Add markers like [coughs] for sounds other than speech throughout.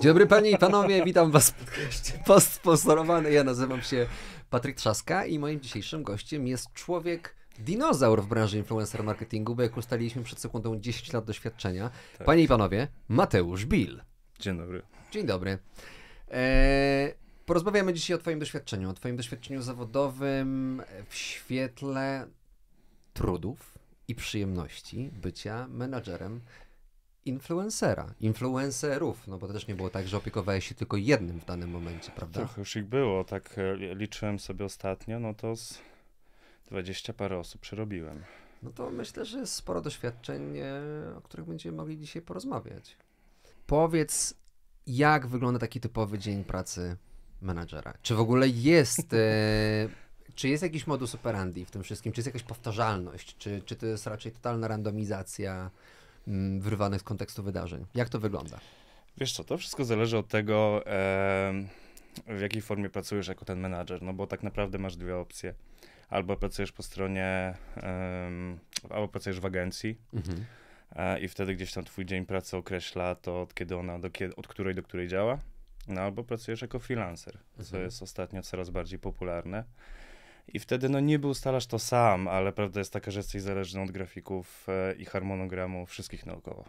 Dzień dobry panie i panowie, witam was w podcaście postsponsorowany. Ja nazywam się Patryk Trzaska i moim dzisiejszym gościem jest człowiek dinozaur w branży influencer marketingu, bo jak ustaliliśmy przed sekundą 10 lat doświadczenia. Tak. Panie i panowie, Mateusz Bil. Dzień dobry. Dzień dobry. Eee, porozmawiamy dzisiaj o twoim doświadczeniu, o twoim doświadczeniu zawodowym w świetle trudów i przyjemności bycia menadżerem influencera, influencerów, no bo to też nie było tak, że opiekowałeś się tylko jednym w danym momencie, prawda? Trochę już ich było, tak e, liczyłem sobie ostatnio, no to z 20 parę osób przerobiłem. No to myślę, że jest sporo doświadczeń, e, o których będziemy mogli dzisiaj porozmawiać. Powiedz, jak wygląda taki typowy dzień pracy menadżera? Czy w ogóle jest... E, [laughs] czy jest jakiś modus operandi w tym wszystkim? Czy jest jakaś powtarzalność? Czy, czy to jest raczej totalna randomizacja? Mm, wyrwanych z kontekstu wydarzeń. Jak to wygląda? Wiesz co, to wszystko zależy od tego, w jakiej formie pracujesz jako ten menadżer, no bo tak naprawdę masz dwie opcje. Albo pracujesz po stronie, albo pracujesz w agencji mhm. E, i wtedy gdzieś tam twój dzień pracy określa to, od kiedy ona, do kiedy, od której do której działa. No albo pracujesz jako freelancer, mhm. co jest ostatnio coraz bardziej popularne. I wtedy no niby ustalasz to sam, ale prawda jest taka, że jesteś zależny od grafików e, i harmonogramu wszystkich naokoło.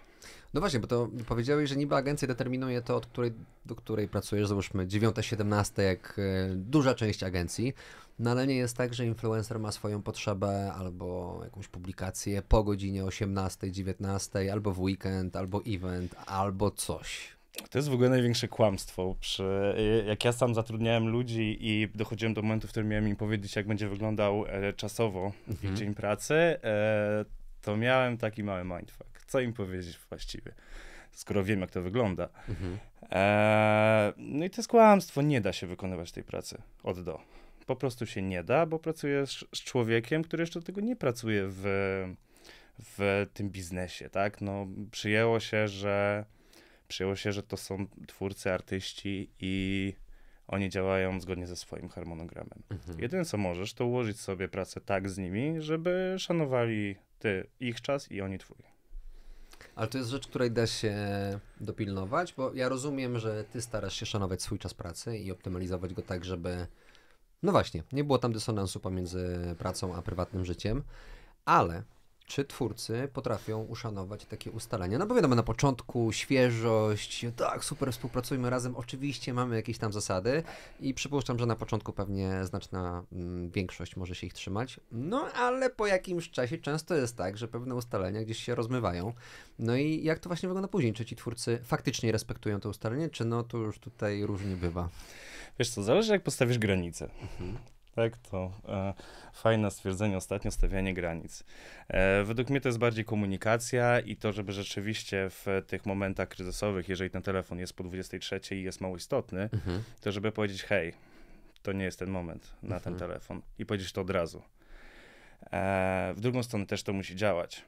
No właśnie, bo to powiedziałeś, że niby agencja determinuje to, od której, do której pracujesz, załóżmy 9-17, jak e, duża część agencji, no ale nie jest tak, że influencer ma swoją potrzebę albo jakąś publikację po godzinie 18, 19, albo w weekend, albo event, albo coś. To jest w ogóle największe kłamstwo. Przy, y, jak ja sam zatrudniałem ludzi i dochodziłem do momentu, w którym miałem im powiedzieć, jak będzie wyglądał e, czasowo mhm. ich dzień pracy, e, to miałem taki mały mindfuck. Co im powiedzieć właściwie? Skoro wiem, jak to wygląda. Mhm. E, no i to jest kłamstwo. Nie da się wykonywać tej pracy od do. Po prostu się nie da, bo pracujesz z człowiekiem, który jeszcze do tego nie pracuje w, w tym biznesie, tak? No, przyjęło się, że przyjęło się, że to są twórcy, artyści i oni działają zgodnie ze swoim harmonogramem. Mhm. Jedyne co możesz, to ułożyć sobie pracę tak z nimi, żeby szanowali ty ich czas i oni twój. Ale to jest rzecz, której da się dopilnować, bo ja rozumiem, że ty starasz się szanować swój czas pracy i optymalizować go tak, żeby. No właśnie, nie było tam dysonansu pomiędzy pracą a prywatnym życiem, ale czy twórcy potrafią uszanować takie ustalenia? No bo wiadomo, na początku świeżość, tak, super, współpracujmy razem, oczywiście mamy jakieś tam zasady i przypuszczam, że na początku pewnie znaczna mm, większość może się ich trzymać, no ale po jakimś czasie często jest tak, że pewne ustalenia gdzieś się rozmywają. No i jak to właśnie wygląda później? Czy ci twórcy faktycznie respektują te ustalenie, czy no to już tutaj różnie bywa? Wiesz co, zależy jak postawisz granice. Mhm. Tak, to e, fajne stwierdzenie ostatnio, stawianie granic. E, według mnie to jest bardziej komunikacja i to, żeby rzeczywiście w tych momentach kryzysowych, jeżeli ten telefon jest po 23 i jest mało istotny, mhm. to żeby powiedzieć, hej, to nie jest ten moment na mhm. ten telefon i powiedzieć to od razu. E, w drugą stronę też to musi działać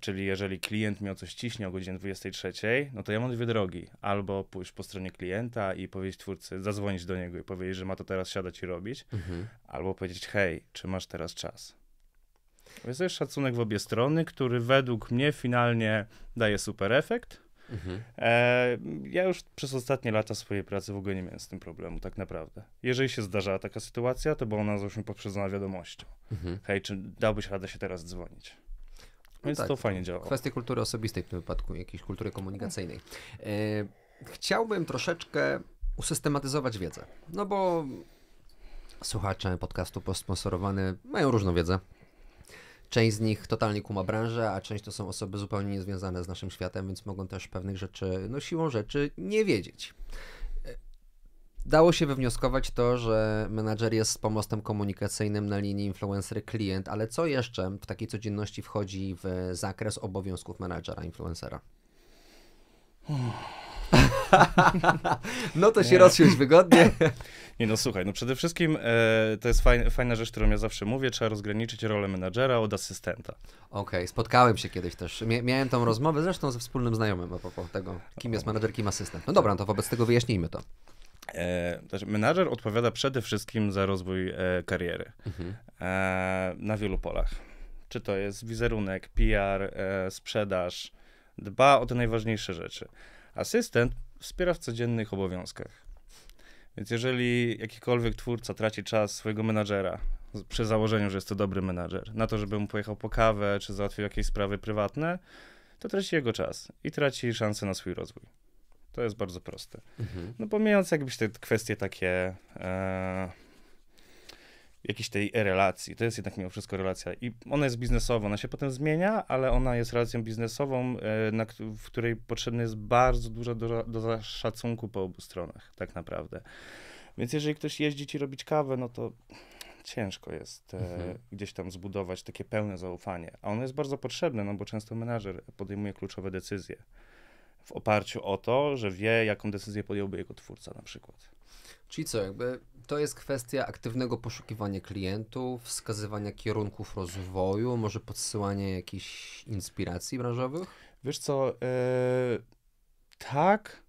Czyli jeżeli klient mi o coś ciśnie o godzinie 23, no to ja mam dwie drogi. Albo pójść po stronie klienta i powiedzieć twórcy, zadzwonić do niego i powiedzieć, że ma to teraz siadać i robić. Mhm. Albo powiedzieć, hej, czy masz teraz czas? Więc to jest szacunek w obie strony, który według mnie finalnie daje super efekt. Mhm. E, ja już przez ostatnie lata swojej pracy w ogóle nie miałem z tym problemu, tak naprawdę. Jeżeli się zdarzała taka sytuacja, to była ona zresztą poprzedzona wiadomością. Mhm. Hej, czy dałbyś radę się teraz dzwonić? No więc tak, to fajnie działa. Kwestie kultury osobistej w tym wypadku, jakiejś kultury komunikacyjnej. E, chciałbym troszeczkę usystematyzować wiedzę, no bo słuchacze podcastu posponsorowane, mają różną wiedzę. Część z nich totalnie kuma branżę, a część to są osoby zupełnie niezwiązane z naszym światem, więc mogą też pewnych rzeczy, no siłą rzeczy, nie wiedzieć dało się wywnioskować to, że menadżer jest pomostem komunikacyjnym na linii influencer-klient, ale co jeszcze w takiej codzienności wchodzi w zakres obowiązków menadżera influencera? [laughs] no to się rozsiąść wygodnie. [laughs] Nie no, słuchaj, no przede wszystkim e, to jest fajna, fajna rzecz, którą ja zawsze mówię, trzeba rozgraniczyć rolę menadżera od asystenta. Okej, okay, spotkałem się kiedyś też, miałem tą rozmowę zresztą ze wspólnym znajomym a propos tego, kim jest menadżer, kim asystent. No dobra, no to wobec tego wyjaśnijmy to. E, znaczy, menadżer odpowiada przede wszystkim za rozwój e, kariery mhm. e, na wielu polach. Czy to jest wizerunek, PR, e, sprzedaż, dba o te najważniejsze rzeczy. Asystent wspiera w codziennych obowiązkach. Więc jeżeli jakikolwiek twórca traci czas swojego menadżera, przy założeniu, że jest to dobry menadżer, na to, żeby mu pojechał po kawę, czy załatwił jakieś sprawy prywatne, to traci jego czas i traci szansę na swój rozwój. To jest bardzo proste. Mhm. No pomijając jakbyś te kwestie takie e, jakiejś tej relacji, to jest jednak mimo wszystko relacja i ona jest biznesowa, ona się potem zmienia, ale ona jest relacją biznesową, e, na, w której potrzebne jest bardzo dużo do, szacunku po obu stronach, tak naprawdę. Więc jeżeli ktoś jeździ ci robić kawę, no to ciężko jest e, mhm. gdzieś tam zbudować takie pełne zaufanie. A ono jest bardzo potrzebne, no bo często menażer podejmuje kluczowe decyzje w oparciu o to, że wie, jaką decyzję podjąłby jego twórca na przykład. Czyli co, jakby to jest kwestia aktywnego poszukiwania klientów, wskazywania kierunków rozwoju, może podsyłanie jakichś inspiracji branżowych? Wiesz co, yy, tak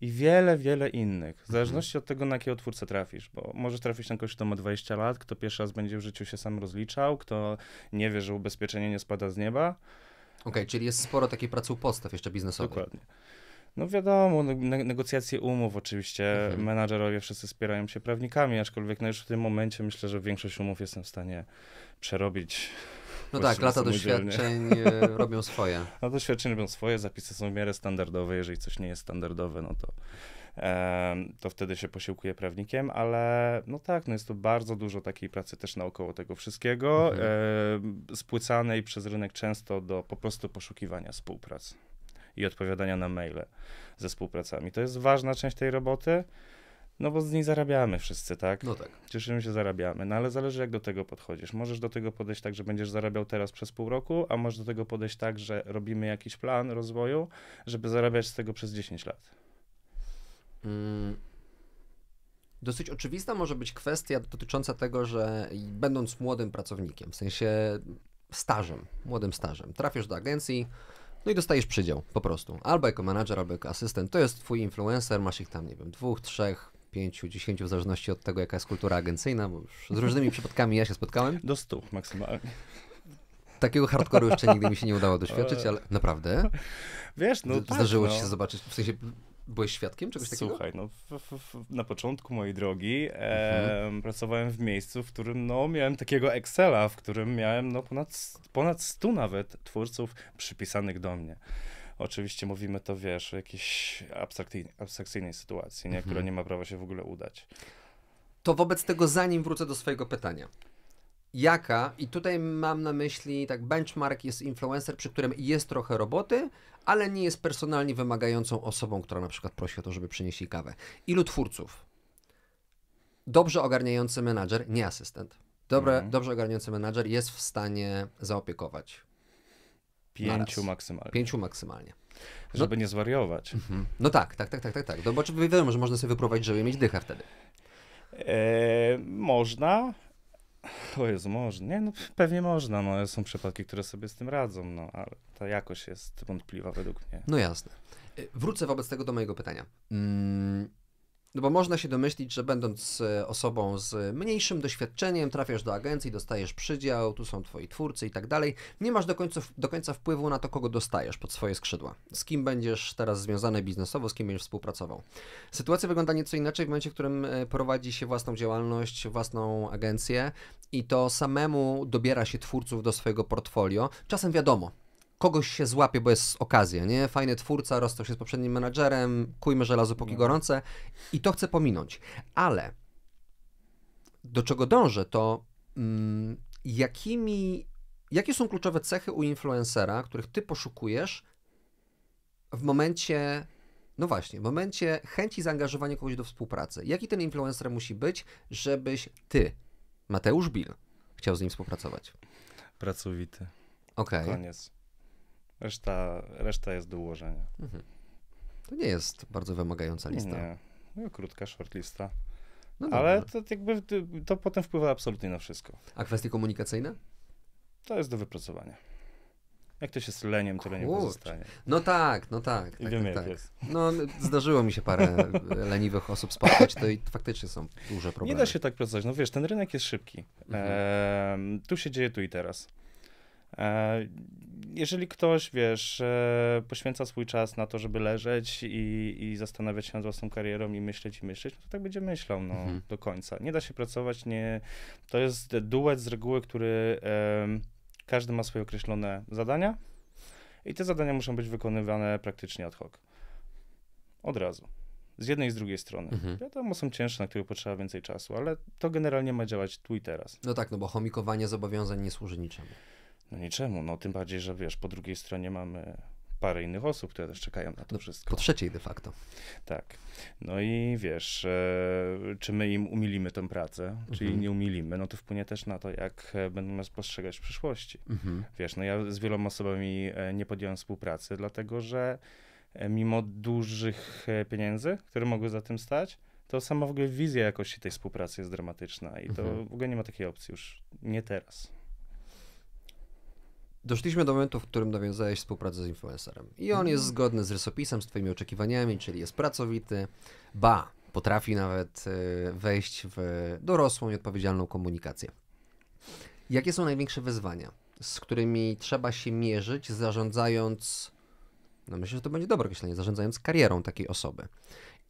i wiele, wiele innych. W mhm. zależności od tego, na jakiego twórcę trafisz, bo możesz trafić na kogoś, kto ma 20 lat, kto pierwszy raz będzie w życiu się sam rozliczał, kto nie wie, że ubezpieczenie nie spada z nieba, okay, czyli jest sporo takiej pracy u podstaw jeszcze biznesowych. Dokładnie. No wiadomo, negocjacje umów oczywiście, mhm. menadżerowie wszyscy wspierają się prawnikami, aczkolwiek no już w tym momencie myślę, że większość umów jestem w stanie przerobić. No tak, lata doświadczeń e, [laughs] robią swoje. No doświadczeń robią swoje, zapisy są w miarę standardowe, jeżeli coś nie jest standardowe, no to to wtedy się posiłkuję prawnikiem, ale no tak, no jest to bardzo dużo takiej pracy też naokoło tego wszystkiego, mhm. spłycanej przez rynek często do po prostu poszukiwania współpracy i odpowiadania na maile ze współpracami. To jest ważna część tej roboty, no bo z niej zarabiamy wszyscy, tak? No tak. Cieszymy się, zarabiamy, no ale zależy jak do tego podchodzisz. Możesz do tego podejść tak, że będziesz zarabiał teraz przez pół roku, a możesz do tego podejść tak, że robimy jakiś plan rozwoju, żeby zarabiać z tego przez 10 lat. Mm. Dosyć oczywista może być kwestia dotycząca tego, że będąc młodym pracownikiem, w sensie stażem, młodym stażem, trafisz do agencji, no i dostajesz przydział po prostu. Albo jako manager, albo jako asystent. To jest twój influencer, masz ich tam, nie wiem, dwóch, trzech, pięciu, dziesięciu, w zależności od tego, jaka jest kultura agencyjna, bo już z różnymi [laughs] przypadkami ja się spotkałem. Do stu maksymalnie. Takiego hardcore'u jeszcze nigdy mi się nie udało doświadczyć, [laughs] e. ale naprawdę. Wiesz, no. Zdarzyło tak, ci się no. zobaczyć, w sensie Byłeś świadkiem czegoś takiego? Słuchaj, no w, w, na początku mojej drogi mhm. pracowałem w miejscu, w którym no, miałem takiego Excela, w którym miałem no, ponad, ponad 100 nawet twórców przypisanych do mnie. Oczywiście mówimy to, wiesz, o jakiejś abstrakcyjnej, abstrakcyjnej sytuacji, nie? Mhm. która nie ma prawa się w ogóle udać. To wobec tego, zanim wrócę do swojego pytania, jaka, i tutaj mam na myśli, tak, benchmark jest influencer, przy którym jest trochę roboty, ale nie jest personalnie wymagającą osobą, która na przykład prosi o to, żeby przynieśli kawę. Ilu twórców? Dobrze ogarniający menadżer, nie asystent. Dobre, mhm. Dobrze ogarniający menadżer jest w stanie zaopiekować. Pięciu maksymalnie. Pięciu maksymalnie. No- żeby no, nie zwariować. Mhm. No tak, tak, tak, tak, tak. tak. No bo wiadomo, że można sobie wyprowadzić, żeby mieć dycha wtedy. E, można, o jest można. Nie, no pewnie można, no są przypadki, które sobie z tym radzą, no ale ta jakość jest wątpliwa według mnie. No jasne. Y, wrócę wobec tego do mojego pytania. Mm, no bo można się domyślić, że będąc e, osobą z mniejszym doświadczeniem, trafiasz do agencji, dostajesz przydział, tu są twoi twórcy i tak dalej. Nie masz do końca, do końca wpływu na to, kogo dostajesz pod swoje skrzydła. Z kim będziesz teraz związany biznesowo, z kim będziesz współpracował. Sytuacja wygląda nieco inaczej w momencie, w którym e, prowadzi się własną działalność, własną agencję i to samemu dobiera się twórców do swojego portfolio. Czasem wiadomo, kogoś się złapie, bo jest okazja, nie? Fajny twórca, rozstał się z poprzednim menadżerem, kujmy żelazo póki no. gorące i to chcę pominąć. Ale do czego dążę, to mm, jakimi, jakie są kluczowe cechy u influencera, których ty poszukujesz w momencie no właśnie, w momencie chęci zaangażowania kogoś do współpracy, jaki ten influencer musi być, żebyś ty, Mateusz Bill, chciał z nim współpracować? Pracowity. Okej. Okay. Koniec. Reszta, reszta jest do ułożenia. Mhm. To nie jest bardzo wymagająca lista. Nie, no, krótka shortlista. No Ale to tak jakby to potem wpływa absolutnie na wszystko. A kwestie komunikacyjne? To jest do wypracowania. Jak to się z leniem, to nie pozostanie. No tak, no tak. tak, tak, tak. No, zdarzyło mi się parę [laughs] leniwych osób spotkać, to i faktycznie są duże problemy. Nie da się tak pracować. No wiesz, ten rynek jest szybki. Mhm. E, tu się dzieje tu i teraz. E, jeżeli ktoś, wiesz, e, poświęca swój czas na to, żeby leżeć i, i zastanawiać się nad własną karierą i myśleć i myśleć, no to tak będzie myślał no, mhm. do końca. Nie da się pracować, nie... to jest duet z reguły, który każdy ma swoje określone zadania i te zadania muszą być wykonywane praktycznie ad hoc. Od razu. Z jednej i z drugiej strony. Mhm. Wiadomo, są cięższe, na które potrzeba więcej czasu, ale to generalnie ma działać tu i teraz. No tak, no bo chomikowanie zobowiązań nie służy niczemu. No niczemu, no tym bardziej, że wiesz, po drugiej stronie mamy parę innych osób, które też czekają na to no, wszystko. Po trzeciej de facto. Tak. No i wiesz, e, czy my im umilimy tę pracę, czy mhm. nie umilimy, no to wpłynie też na to, jak e, będą nas postrzegać w przyszłości. Mhm. Wiesz, no ja z wieloma osobami e, nie podjąłem współpracy, dlatego że e, mimo dużych pieniędzy, które mogły za tym stać, to sama w ogóle wizja jakości tej współpracy jest dramatyczna i to mhm. w ogóle nie ma takiej opcji już, nie teraz. Doszliśmy do momentu, w którym nawiązałeś współpracę z influencerem. I on jest mhm. zgodny z rysopisem, z Twoimi oczekiwaniami, czyli jest pracowity, ba, potrafi nawet y, wejść w dorosłą i odpowiedzialną komunikację. Jakie są największe wyzwania, z którymi trzeba się mierzyć, zarządzając, no myślę, że to będzie dobre określenie, zarządzając karierą takiej osoby?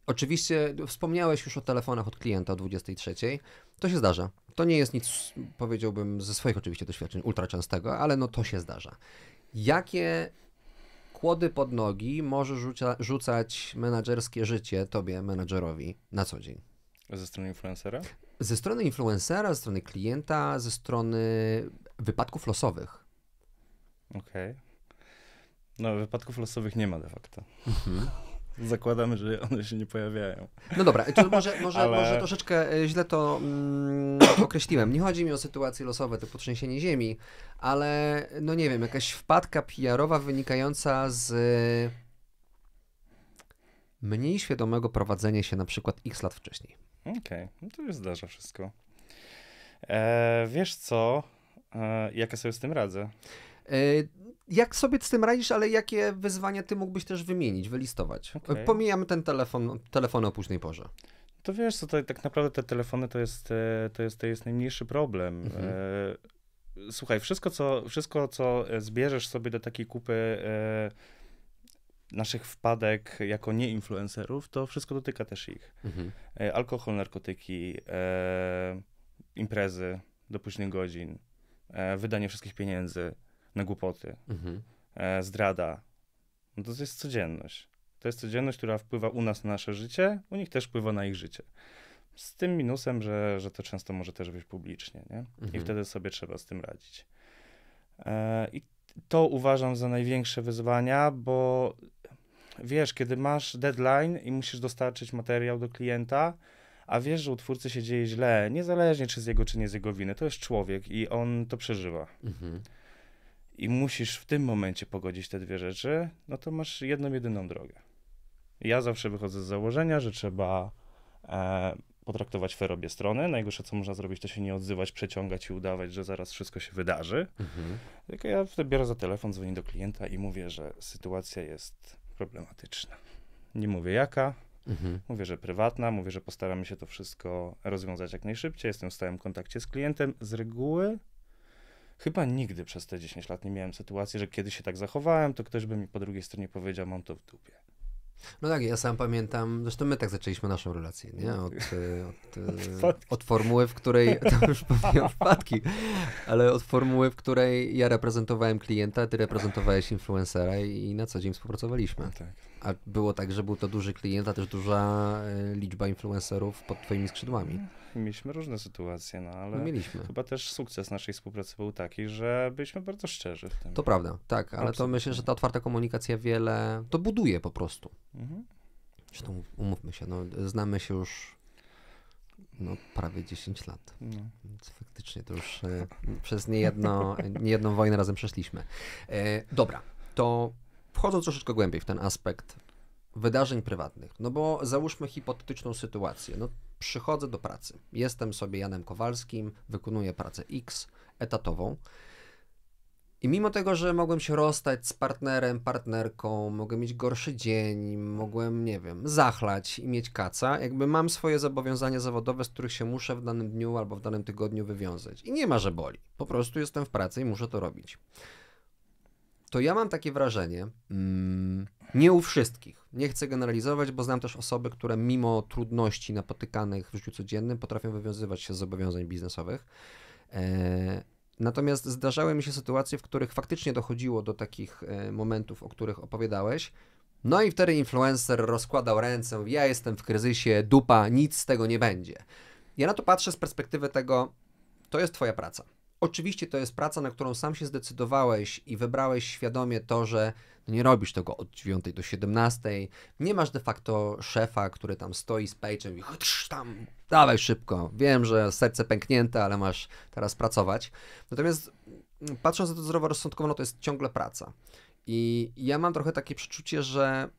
Oczywiście wspomniałeś już o telefonach od klienta o 23. To się zdarza. To nie jest nic, powiedziałbym, ze swoich oczywiście doświadczeń ultra częstego, ale no to się zdarza. Jakie kłody pod nogi może rzuca, rzucać menedżerskie życie tobie, menedżerowi na co dzień? Ze strony influencera? Ze strony influencera, ze strony klienta, ze strony wypadków losowych. Okej. Okay. No, wypadków losowych nie ma de facto. Mhm. Zakładamy, że one się nie pojawiają. No dobra, może, może, Ale... może troszeczkę e, źle to mm, [coughs] określiłem. Nie chodzi mi o sytuacje losowe typu trzęsienie ziemi, ale no nie wiem, jakaś wpadka PR-owa wynikająca z e, mniej świadomego prowadzenia się na przykład x lat wcześniej. Okej, okay. no to już zdarza wszystko. E, wiesz co, e, jak ja sobie z tym radzę? E, jak sobie z tym radzisz, ale jakie wyzwania ty mógłbyś też wymienić, wylistować? Okay. E, pomijamy ten telefon, telefon o późnej porze. No to wiesz, co to, tak naprawdę te telefony to jest, e, to jest, to jest najmniejszy problem. Mhm. słuchaj, wszystko co, wszystko, co zbierzesz sobie do takiej kupy naszych wpadek jako nieinfluencerów, to wszystko dotyka też ich. Mhm. alkohol, narkotyki, imprezy do późnych godzin, wydanie wszystkich pieniędzy na głupoty, mhm. e, zdrada. No to, jest codzienność. To jest codzienność, która wpływa u nas na nasze życie, u nich też wpływa na ich życie. Z tym minusem, że, że to często może też być publicznie, nie? Mhm. I wtedy sobie trzeba z tym radzić. E, I to uważam za największe wyzwania, bo wiesz, kiedy masz deadline i musisz dostarczyć materiał do klienta, a wiesz, że u twórcy się dzieje źle, niezależnie czy z jego, czy nie z jego winy, to jest człowiek i on to przeżywa. Mhm i musisz w tym momencie pogodzić te dwie rzeczy, no to masz jedną, jedyną drogę. Ja zawsze wychodzę z założenia, że trzeba e, potraktować fair obie strony. Najgorsze, co można zrobić, to się nie odzywać, przeciągać i udawać, że zaraz wszystko się wydarzy. Mhm. Tylko ja wtedy biorę za telefon, dzwonię do klienta i mówię, że sytuacja jest problematyczna. Nie mówię jaka, Mhm. Mówię, że prywatna, mówię, że postaramy się to wszystko rozwiązać jak najszybciej. Jestem w stałym kontakcie z klientem. Z reguły Chyba nigdy przez te 10 lat nie miałem sytuacji, że kiedy się tak zachowałem, to ktoś by mi po drugiej stronie powiedział, mam to w dupie. No tak, ja sam pamiętam, zresztą my tak zaczęliśmy naszą relację, nie? Od, e, od, e, od, formuły, w której, [laughs] to już pomijam wpadki, ale od formuły, w której ja reprezentowałem klienta, ty reprezentowałeś influencera i, i na co dzień współpracowaliśmy. Tak. A było tak, że był to duży klient, a też duża e, liczba influencerów pod twoimi skrzydłami. Mieliśmy różne sytuacje, no ale no mieliśmy. chyba też sukces naszej współpracy był taki, że byliśmy bardzo szczerzy w tym. To prawda, tak, ale Absolutnie. to myślę, że ta otwarta komunikacja wiele, to buduje po prostu. Mhm. Zresztą umówmy się, no, znamy się już no, prawie 10 lat. No. Więc faktycznie to już e, przez niejedno, niejedną wojnę razem przeszliśmy. E, dobra, to wchodzą troszeczkę głębiej w ten aspekt wydarzeń prywatnych, no bo załóżmy hipotetyczną sytuację, no przychodzę do pracy, jestem sobie Janem Kowalskim, wykonuję pracę X etatową, i mimo tego, że mogłem się rozstać z partnerem, partnerką, mogłem mieć gorszy dzień, mogłem, nie wiem, zachlać i mieć kaca, jakby mam swoje zobowiązania zawodowe, z których się muszę w danym dniu albo w danym tygodniu wywiązać. I nie ma, że boli. Po prostu jestem w pracy i muszę to robić to ja mam takie wrażenie, mm, nie u wszystkich, nie chcę generalizować, bo znam też osoby, które mimo trudności napotykanych w życiu codziennym potrafią wywiązywać się z zobowiązań biznesowych. E, natomiast zdarzały mi się sytuacje, w których faktycznie dochodziło do takich e, momentów, o których opowiadałeś. No i wtedy influencer rozkładał ręce, ja jestem w kryzysie, dupa, nic z tego nie będzie. Ja na to patrzę z perspektywy tego, to jest twoja praca Oczywiście to jest praca, na którą sam się zdecydowałeś i wybrałeś świadomie to, że no nie robisz tego od 9 do 17, nie masz de facto szefa, który tam stoi z page'em i chodź tam, dawaj szybko, wiem, że serce pęknięte, ale masz teraz pracować. Natomiast mm, patrząc na to zdroworozsądkowo, no to jest ciągle praca. I ja mam trochę takie przeczucie, że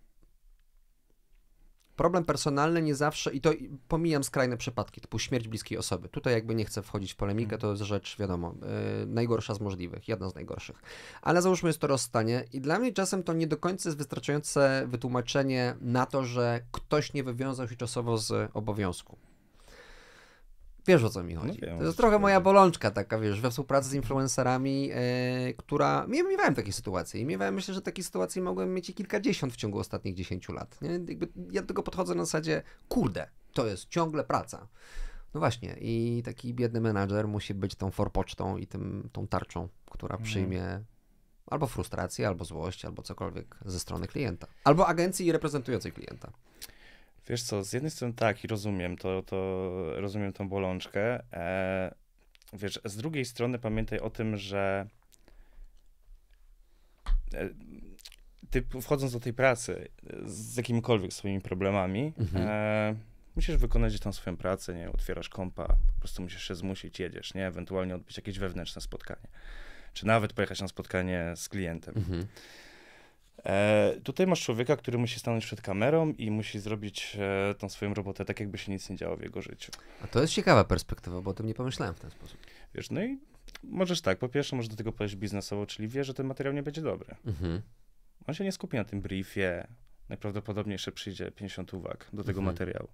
problem personalny nie zawsze, i to pomijam skrajne przypadki, typu śmierć bliskiej osoby. Tutaj jakby nie chcę wchodzić w polemikę, to jest rzecz, wiadomo, yy, najgorsza z możliwych, jedna z najgorszych. Ale załóżmy jest to rozstanie i dla mnie czasem to nie do końca jest wystarczające wytłumaczenie na to, że ktoś nie wywiązał się czasowo z obowiązku. Wiesz o co mi no chodzi. No, to jest trochę moja bolączka taka, wiesz, we współpracy z influencerami, yy, która... Ja miewałem takiej sytuacji, i miewałem, myślę, że takiej sytuacji mogłem mieć i kilkadziesiąt w ciągu ostatnich dziesięciu lat. Nie? Jakby ja do tego podchodzę na zasadzie, kurde, to jest ciągle praca. No właśnie i taki biedny menadżer musi być tą forpocztą i tym, tą tarczą, która mhm. przyjmie albo frustrację, albo złość, albo cokolwiek ze strony klienta. Albo agencji reprezentującej klienta. Wiesz co, z jednej strony tak i rozumiem to, to rozumiem tą bolączkę. E, wiesz, z drugiej strony pamiętaj o tym, że e, ty wchodząc do tej pracy z jakimikolwiek swoimi problemami, mhm. e, musisz wykonać tam swoją pracę, nie, otwierasz kompa, po prostu musisz się zmusić, jedziesz, nie, ewentualnie odbyć jakieś wewnętrzne spotkanie, czy nawet pojechać na spotkanie z klientem. Mhm. E, tutaj masz człowieka, który musi stanąć przed kamerą i musi zrobić e, tą swoją robotę tak, jakby się nic nie działo w jego życiu. A to jest ciekawa perspektywa, bo o tym nie pomyślałem w ten sposób. Wiesz, no i możesz tak, po pierwsze możesz do tego podejść biznesowo, czyli wie, że ten materiał nie będzie dobry. Mhm. On się nie skupi na tym briefie, najprawdopodobniej jeszcze przyjdzie 50 uwag do tego mhm. materiału.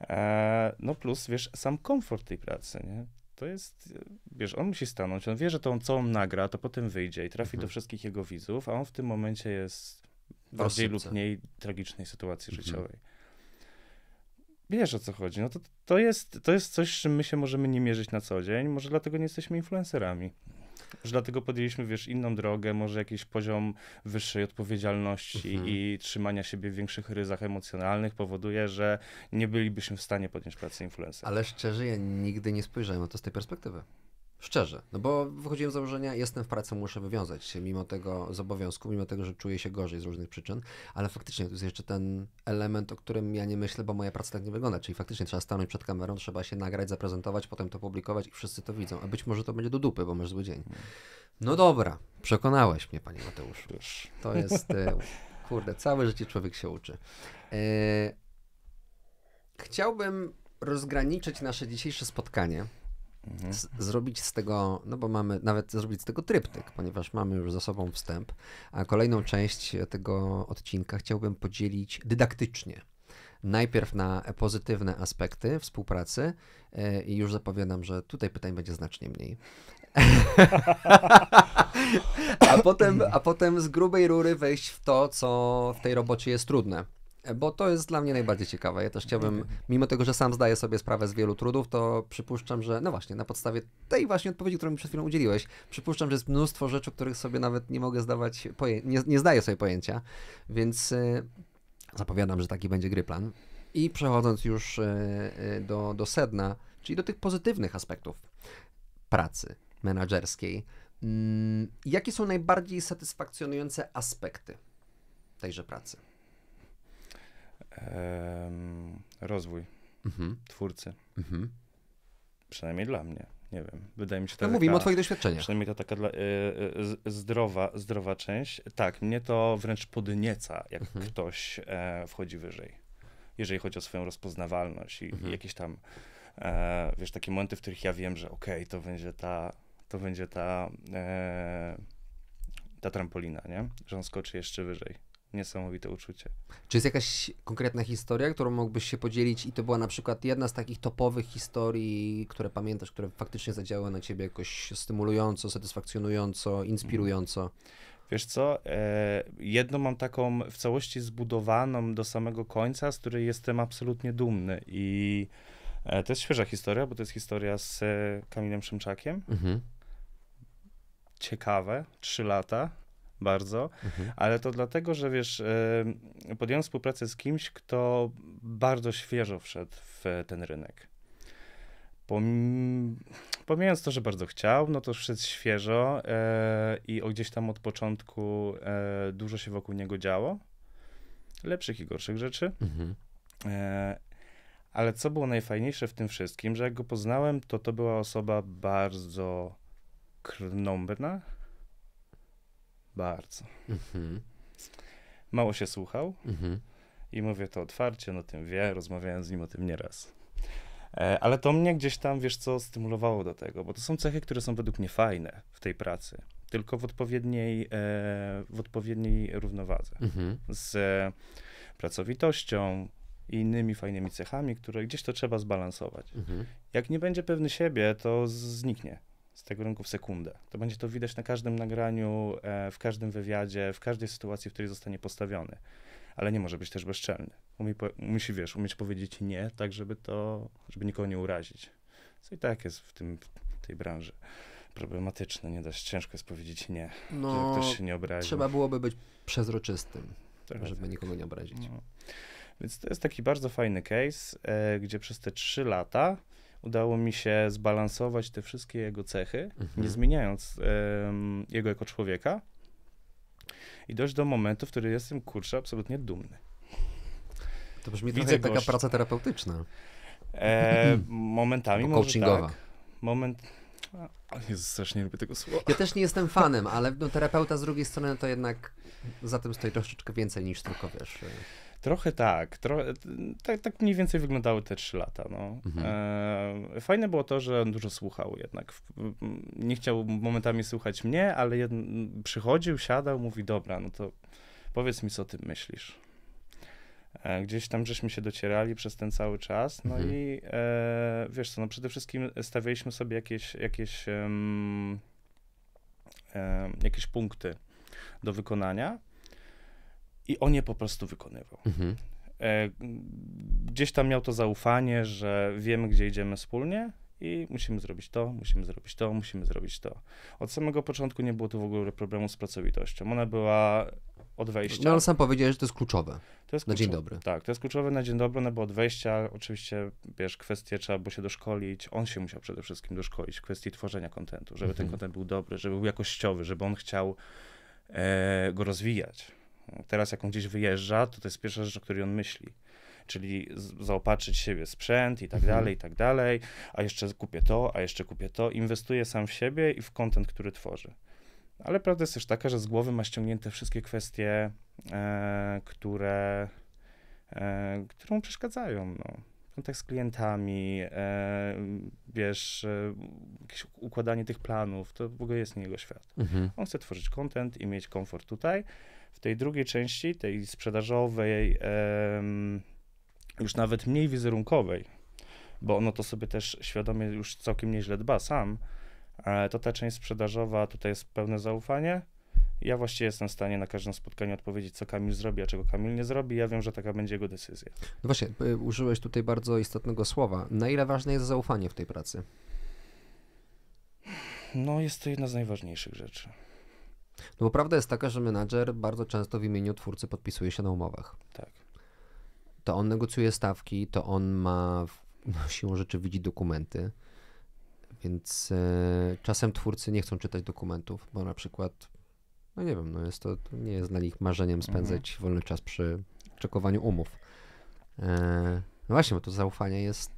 E, no plus, wiesz, sam komfort tej pracy, nie? to jest, wiesz, on musi stanąć, on wie, że to, co on nagra, to potem wyjdzie i trafi mhm. do wszystkich jego widzów, a on w tym momencie jest w bardziej lub mniej tragicznej sytuacji mhm. życiowej. Wiesz, o co chodzi. No to, to, jest, to jest coś, z czym my się możemy nie mierzyć na co dzień, może dlatego nie jesteśmy influencerami. Że dlatego podjęliśmy, wiesz, inną drogę, może jakiś poziom wyższej odpowiedzialności mhm. i trzymania siebie w większych ryzach emocjonalnych powoduje, że nie bylibyśmy w stanie podjąć pracy influencera. Ale szczerze, ja nigdy nie spojrzałem na to z tej perspektywy. Szczerze, no bo wychodziłem z założenia, jestem w pracy, muszę wywiązać się mimo tego z obowiązku, mimo tego, że czuję się gorzej z różnych przyczyn, ale faktycznie to jest jeszcze ten element, o którym ja nie myślę, bo moja praca tak nie wygląda, czyli faktycznie trzeba stanąć przed kamerą, trzeba się nagrać, zaprezentować, potem to publikować i wszyscy to widzą, a być może to będzie do dupy, bo masz zły dzień. Hmm. No dobra, przekonałeś mnie, panie Mateuszu. To jest, e, kurde, całe życie człowiek się uczy. E, chciałbym rozgraniczyć nasze dzisiejsze spotkanie Mhm. zrobić z tego, no bo mamy nawet zrobić z tego tryptyk, ponieważ mamy już za sobą wstęp, a kolejną część tego odcinka chciałbym podzielić dydaktycznie najpierw na pozytywne aspekty współpracy e, i już zapowiadam, że tutaj pytań będzie znacznie mniej. [laughs] a, potem, a potem z grubej rury wejść w to, co w tej robocie jest trudne bo to jest dla mnie najbardziej ciekawe. Ja też chciałbym, mhm. mimo tego, że sam zdaję sobie sprawę z wielu trudów, to przypuszczam, że no właśnie, na podstawie tej właśnie odpowiedzi, którą mi przed chwilą udzieliłeś, przypuszczam, że jest mnóstwo rzeczy, których sobie nawet nie mogę zdawać, poję- nie, nie zdaję sobie pojęcia, więc y, zapowiadam, że taki będzie gry plan. I przechodząc już y, y, do, do sedna, czyli do tych pozytywnych aspektów pracy menedżerskiej, mm, jakie są najbardziej satysfakcjonujące aspekty tejże pracy? rozwój mhm. twórcy. Mhm. Przynajmniej dla mnie. Nie wiem. Wydaje mi się to. No taka, mówimy o Twoich doświadczeniach. Przynajmniej to taka dla, y, y, zdrowa, zdrowa część. Tak, mnie to wręcz podnieca, jak mhm. ktoś e, wchodzi wyżej. Jeżeli chodzi o swoją rozpoznawalność i, i mhm. jakieś tam, e, wiesz, takie momenty, w których ja wiem, że okej, okay, to będzie ta, to będzie ta, e, ta trampolina, nie? Że on skoczy jeszcze wyżej niesamowite uczucie. Czy jest jakaś konkretna historia, którą mógłbyś się podzielić i to była na przykład jedna z takich topowych historii, które pamiętasz, które faktycznie zadziałały na ciebie jakoś stymulująco, satysfakcjonująco, inspirująco? Mhm. Wiesz co, e, jedną mam taką w całości zbudowaną do samego końca, z której jestem absolutnie dumny i e, to jest świeża historia, bo to jest historia z e, Kamilem Szymczakiem. Mhm. Ciekawe, trzy lata, bardzo, mhm. ale to dlatego, że wiesz, e, podjąłem współpracę z kimś, kto bardzo świeżo wszedł w ten rynek. pomijając to, że bardzo chciał, no to wszedł świeżo e, i gdzieś tam od początku e, dużo się wokół niego działo. Lepszych i gorszych rzeczy. Mhm. E, ale co było najfajniejsze w tym wszystkim, że jak go poznałem, to to była osoba bardzo krnąbna. Bardzo. Mhm. Mało się słuchał mhm. i mówię to otwarcie, no tym wie, rozmawiałem z nim o tym nieraz. E, ale to mnie gdzieś tam, wiesz co, stymulowało do tego, bo to są cechy, które są według mnie fajne w tej pracy, tylko w odpowiedniej, e, w odpowiedniej równowadze. Mhm. Z e, pracowitością, i innymi fajnymi cechami, które gdzieś to trzeba zbalansować. Mhm. Jak nie będzie pewny siebie, to zniknie z tego rynku w sekundę. To będzie to widać na każdym nagraniu, e, w każdym wywiadzie, w każdej sytuacji, w której zostanie postawiony. Ale nie może być też bezczelny. Umie, musi, wiesz, umieć powiedzieć nie, tak żeby to, żeby nikogo nie urazić. Co i tak jest w, tym, w tej branży problematyczne. Nie dość ciężko jest powiedzieć nie, no, ktoś się nie obrazi. Trzeba byłoby być przezroczystym, tak, żeby tak. nikogo nie obrazić. No. Więc to jest taki bardzo fajny case, e, gdzie przez te trzy lata udało mi się zbalansować te wszystkie jego cechy, mhm. nie zmieniając um, jego jako człowieka. I dojść do momentu, w którym jestem, kurczę, absolutnie dumny. To brzmi Widzę trochę jak taka praca terapeutyczna. E, [clears throat] momentami Bo coachingowa. Tak. Moment... O Jezus, strasznie lubię tego słowa. Ja też nie jestem fanem, ale no, terapeuta z drugiej strony to jednak za tym stoi troszeczkę więcej niż tylko, wiesz... Trochę tak. Tro... tak, tak mniej więcej wyglądały te trzy lata. No. Mhm. E, fajne było to, że on dużo słuchał jednak. Nie chciał momentami słuchać mnie, ale jed... przychodził, siadał, mówi, dobra, no to powiedz mi, co ty myślisz. E, gdzieś tam żeśmy się docierali przez ten cały czas, no mhm. i e, wiesz co, no przede wszystkim stawialiśmy sobie jakieś, jakieś, um, jakieś punkty do wykonania, i on je po prostu wykonywał. Mhm. E, gdzieś tam miał to zaufanie, że wiemy, gdzie idziemy wspólnie i musimy zrobić to, musimy zrobić to, musimy zrobić to. Od samego początku nie było tu w ogóle problemu z pracowitością. Ona była od wejścia. No ale sam powiedziałeś, że to jest kluczowe. To jest kluczowe. Na dzień dobry. Tak, to jest kluczowe na dzień dobry, no bo od wejścia. Oczywiście, wiesz, kwestie trzeba było się doszkolić. On się musiał przede wszystkim doszkolić w kwestii tworzenia kontentu, żeby mhm. ten kontent był dobry, żeby był jakościowy, żeby on chciał e, go rozwijać teraz jak on gdzieś wyjeżdża, to to jest pierwsza rzecz, o której on myśli czyli zaopatrzyć siebie sprzęt i tak mhm. dalej, i tak dalej, a jeszcze kupię to, a jeszcze kupię to. Inwestuje sam w siebie i w kontent, który tworzy. Ale prawda jest też taka, że z głowy ma ściągnięte wszystkie kwestie, e, które, e, które mu przeszkadzają. No. Kontakt z klientami, e, wiesz, e, układanie tych planów, to w ogóle jest nie jego świat. Mhm. On chce tworzyć content i mieć komfort tutaj. W tej drugiej części, tej sprzedażowej, em, już nawet mniej wizerunkowej, bo ono to sobie też świadomie już całkiem nieźle dba sam, e, to ta część sprzedażowa, tutaj jest pełne zaufanie, ja właściwie jestem w stanie na każdym spotkaniu odpowiedzieć, co Kamil zrobi, a czego Kamil nie zrobi. Ja wiem, że taka będzie jego decyzja. No właśnie, y, użyłeś tutaj bardzo istotnego słowa. Na ile ważne jest zaufanie w tej pracy? No, jest to jedna z najważniejszych rzeczy. No bo prawda jest taka, że menadżer bardzo często w imieniu twórcy podpisuje się na umowach. Tak. To on negocjuje stawki, to on ma no, siłą rzeczy widzi dokumenty, więc y, czasem twórcy nie chcą czytać dokumentów, bo na przykład no nie wiem, no jest to, to nie jest dla nich marzeniem mhm. spędzać mhm. wolny czas przy czekowaniu umów. E, no właśnie, bo to zaufanie jest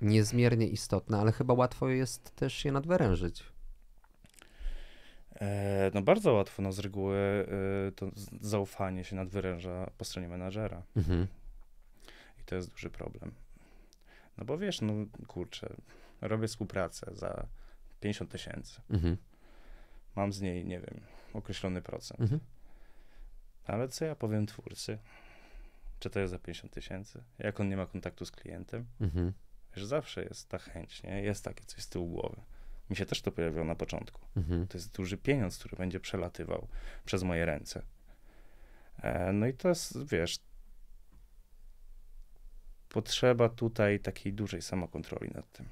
niezmiernie istotne, ale chyba łatwo jest też je nadwyrężyć. E, no bardzo łatwo, no z reguły y, to zaufanie się nadwyręża po stronie menadżera. Mhm. I to jest duży problem. No bo wiesz, no kurczę, robię współpracę za 50 tysięcy. Mhm. Mam z niej, nie wiem, określony procent. Mhm. Ale co ja powiem twórcy? Czy to jest za 50 tysięcy? Jak on nie ma kontaktu z klientem? Mhm. zawsze jest ta chęć, nie? Jest takie coś z tyłu głowy. Mi się też to pojawiło na początku. Mhm. To jest duży pieniądz, który będzie przelatywał przez moje ręce. E, no i to jest, wiesz, potrzeba tutaj takiej dużej samokontroli nad tym.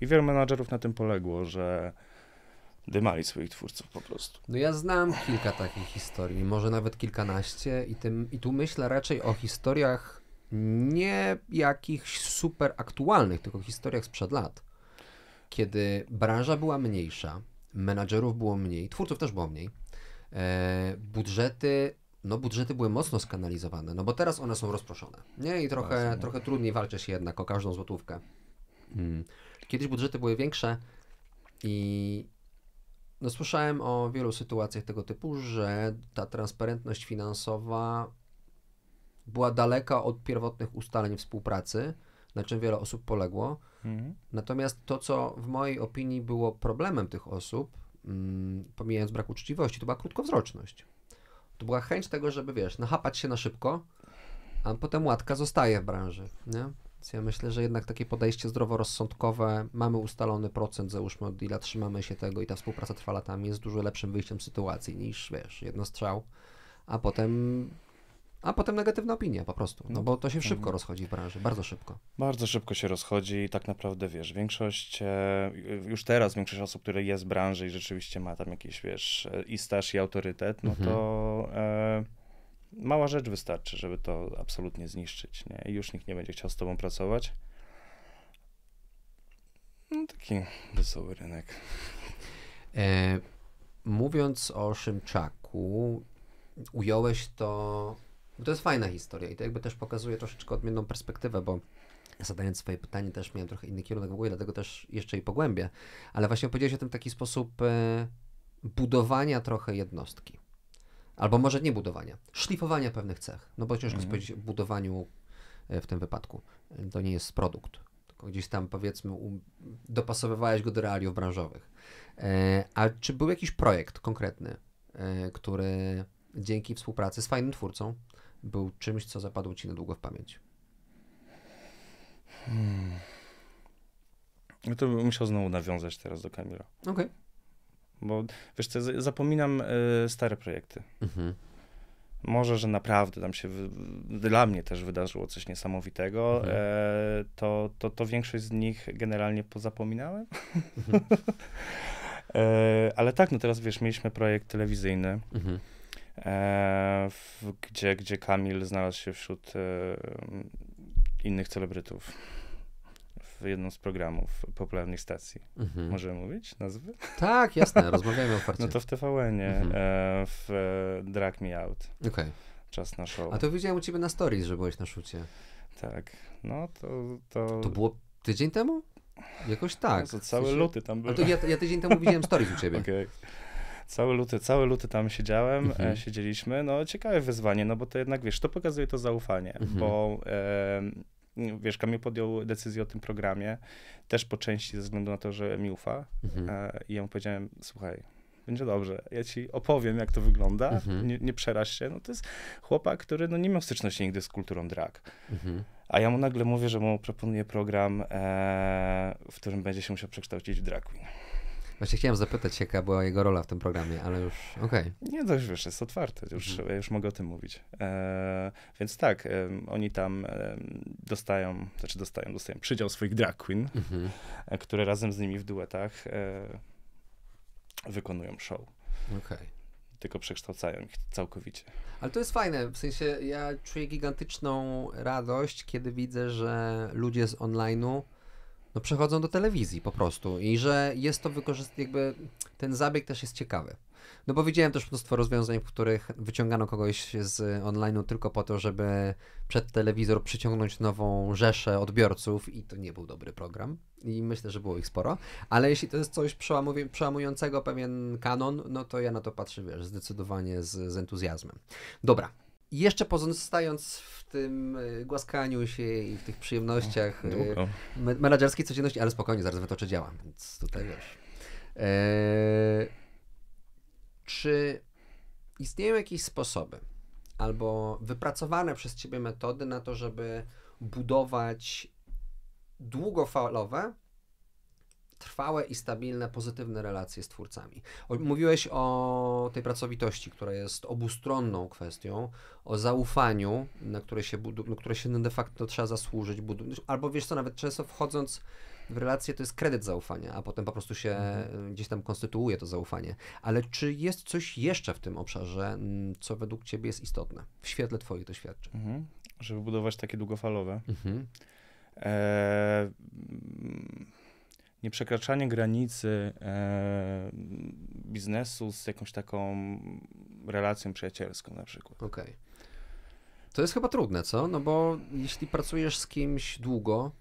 I wielu menadżerów na tym poległo, że dymali swoich twórców po prostu. No ja znam kilka takich historii, może nawet kilkanaście i, tym, i tu myślę raczej o historiach nie jakichś super aktualnych, tylko historiach sprzed lat, kiedy branża była mniejsza, menadżerów było mniej, twórców też było mniej, e, budżety no budżety były mocno skanalizowane, no bo teraz one są rozproszone, nie? I trochę, trochę trudniej walczy się jednak o każdą złotówkę. Hmm. Kiedyś budżety były większe i, no, słyszałem o wielu sytuacjach tego typu, że ta transparentność finansowa była daleka od pierwotnych ustaleń współpracy, na czym wiele osób poległo. Mhm. Natomiast to, co w mojej opinii było problemem tych osób, mm, pomijając brak uczciwości, to była krótkowzroczność. To była chęć tego, żeby wiesz, nachapać się na szybko, a potem łatka zostaje w branży. Nie? ja myślę, że jednak takie podejście zdroworozsądkowe, mamy ustalony procent, załóżmy od deala, trzymamy się tego i ta współpraca trwa latami, jest dużo lepszym wyjściem z sytuacji niż, wiesz, jedno strzał, a potem a potem negatywna opinia po prostu, no bo to się szybko mhm. rozchodzi w branży, bardzo szybko. Bardzo szybko się rozchodzi i tak naprawdę, wiesz, większość, e, y, już teraz większość osób, które jest w branży i rzeczywiście ma tam jakiś, wiesz, i staż i autorytet, no mhm. to... E, mała rzecz wystarczy, żeby to absolutnie zniszczyć, nie? I już nikt nie będzie chciał z tobą pracować. No taki wesoły rynek. E, mówiąc o Szymczaku, ująłeś to, to jest fajna historia i to jakby też pokazuje troszeczkę odmienną perspektywę, bo zadając swoje pytanie też miałem trochę inny kierunek w ogóle, dlatego też jeszcze i pogłębię, ale właśnie powiedziałeś o tym w taki sposób e, budowania trochę jednostki. Albo może nie budowania, szlifowania pewnych cech. No bo ciężko mhm. powiedzieć o budowaniu e, w tym wypadku. To nie jest produkt. Tylko gdzieś tam powiedzmy um, dopasowywałeś go do realiów branżowych. E, a czy był jakiś projekt konkretny, e, który dzięki współpracy z fajnym twórcą był czymś, co zapadło ci na długo w pamięć? Hmm. No to bym musiał znowu nawiązać teraz do Kamila. Okej. Okay. Bo wiesz co, zapominam e, stare projekty. Mhm. Może, że naprawdę tam się dla mnie też wydarzyło coś niesamowitego, mhm. E, to, to, to większość z nich generalnie pozapominałem. Mhm. [laughs] E, ale tak, no teraz wiesz, mieliśmy projekt telewizyjny. Mhm. E, w, gdzie, gdzie Kamil znalazł się wśród e, innych celebrytów jedną z programów popularnych stacji. Mhm. Możemy mówić nazwy? Tak, jasne, [laughs] rozmawiajmy o farcie. No to w TVN-ie, mhm. E, w e, Drag Me Out. Okej. Okay. Czas na show. A to widziałem u ciebie na stories, że byłeś na szucie. Tak, no to... To, to było tydzień temu? Jakoś no tak. No, całe w sensie... luty tam był to ja, ja tydzień temu widziałem stories u ciebie. [laughs] Okej. Okay luty, cały luty tam siedziałem, e, mhm. siedzieliśmy. No ciekawe wyzwanie, no bo to jednak, wiesz, to pokazuje to zaufanie, mhm. bo e, wiesz, Kamil podjął decyzję o tym programie, też po części ze względu na to, że mi ufa. Mhm. E, I ja mu powiedziałem, słuchaj, będzie dobrze, ja ci opowiem, jak to wygląda, mhm. nie, nie przeraź się. No to jest chłopak, który no, nie miał styczności nigdy z kulturą drag. Mhm. A ja mu nagle mówię, że mu proponuję program, e, w którym będzie się musiał przekształcić w drag queen. Właśnie znaczy, chciałem zapytać, jaka była jego rola w tym programie, ale już okej. Okay. Nie, to już wiesz, jest otwarte, już, mhm. już mogę o tym mówić. E, więc tak, e, oni tam e, dostają, znaczy dostają, dostają przydział swoich drag queen, mhm. E, które razem z nimi w duetach e, wykonują show. Okej. Okay tylko przekształcają ich całkowicie. Ale to jest fajne, w sensie ja czuję gigantyczną radość, kiedy widzę, że ludzie z online'u no przechodzą do telewizji po prostu i że jest to wykorzystane, jakby ten zabieg też jest ciekawy. No bo widziałem też mnóstwo rozwiązań, w których wyciągano kogoś z online'u tylko po to, żeby przed telewizor przyciągnąć nową rzeszę odbiorców i to nie był dobry program i myślę, że było ich sporo, ale jeśli to jest coś przełamującego pewien kanon, no to ja na to patrzę, wiesz, zdecydowanie z, z entuzjazmem. Dobra, jeszcze pozostając w tym y, głaskaniu się i w tych przyjemnościach y, Długo. me codzienności, ale spokojnie, zaraz wytoczę działa, więc tutaj wiesz. Eee, czy istnieją jakieś sposoby albo wypracowane przez ciebie metody na to, żeby budować długofalowe trwałe i stabilne, pozytywne relacje z twórcami. mówiłeś o tej pracowitości, która jest obustronną kwestią, o zaufaniu, na które się, budu- na które się de facto trzeba zasłużyć, budu- albo wiesz co, nawet często wchodząc w relacje to jest kredyt zaufania, a potem po prostu się mhm. gdzieś tam konstytuuje to zaufanie. Ale czy jest coś jeszcze w tym obszarze, co według Ciebie jest istotne w świetle Twoich doświadczeń? Mhm. Żeby budować takie długofalowe. Mhm. Eee nieprzekraczanie granicy e, biznesu z jakąś taką relacją przyjacielską na przykład. Okej. Okay. To jest chyba trudne, co? No bo jeśli pracujesz z kimś długo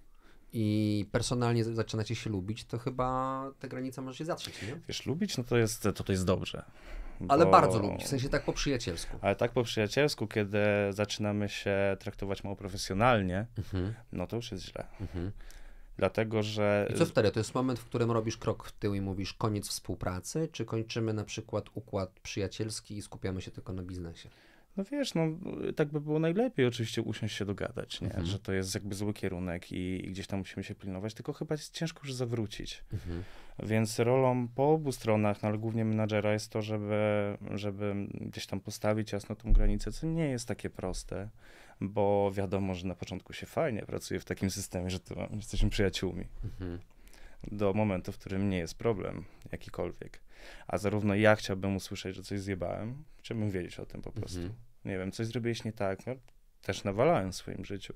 i personalnie zaczynacie się lubić, to chyba ta granica może się zatrzeć, nie? Wiesz, lubić, no to jest, to, to jest dobrze. Ale bo... bardzo lubić, w sensie tak po przyjacielsku. Ale tak po przyjacielsku, kiedy zaczynamy się traktować mało profesjonalnie, mhm. no to już jest źle. Mhm. Dlatego, że. I co wtedy? To jest moment, w którym robisz krok w tył i mówisz koniec współpracy, czy kończymy na przykład układ przyjacielski i skupiamy się tylko na biznesie? No wiesz, no tak by było najlepiej oczywiście usiąść się dogadać, nie? Mhm. że to jest jakby zły kierunek i, i, gdzieś tam musimy się pilnować, tylko chyba jest ciężko już zawrócić. Mhm. Więc rolą po obu stronach, no ale głównie menadżera jest to, żeby, żeby gdzieś tam postawić jasno tą granicę, co nie jest takie proste, bo wiadomo, że na początku się fajnie pracuje w takim systemie, że to, jesteśmy przyjaciółmi. Mhm. Do momentu, w którym nie jest problem jakikolwiek. A zarówno ja chciałbym usłyszeć, że coś zjebałem, chciałbym wiedzieć o tym po mhm. prostu. Mhm. Nie wiem, coś zrobiłeś nie tak, no, też nawalałem w swoim życiu.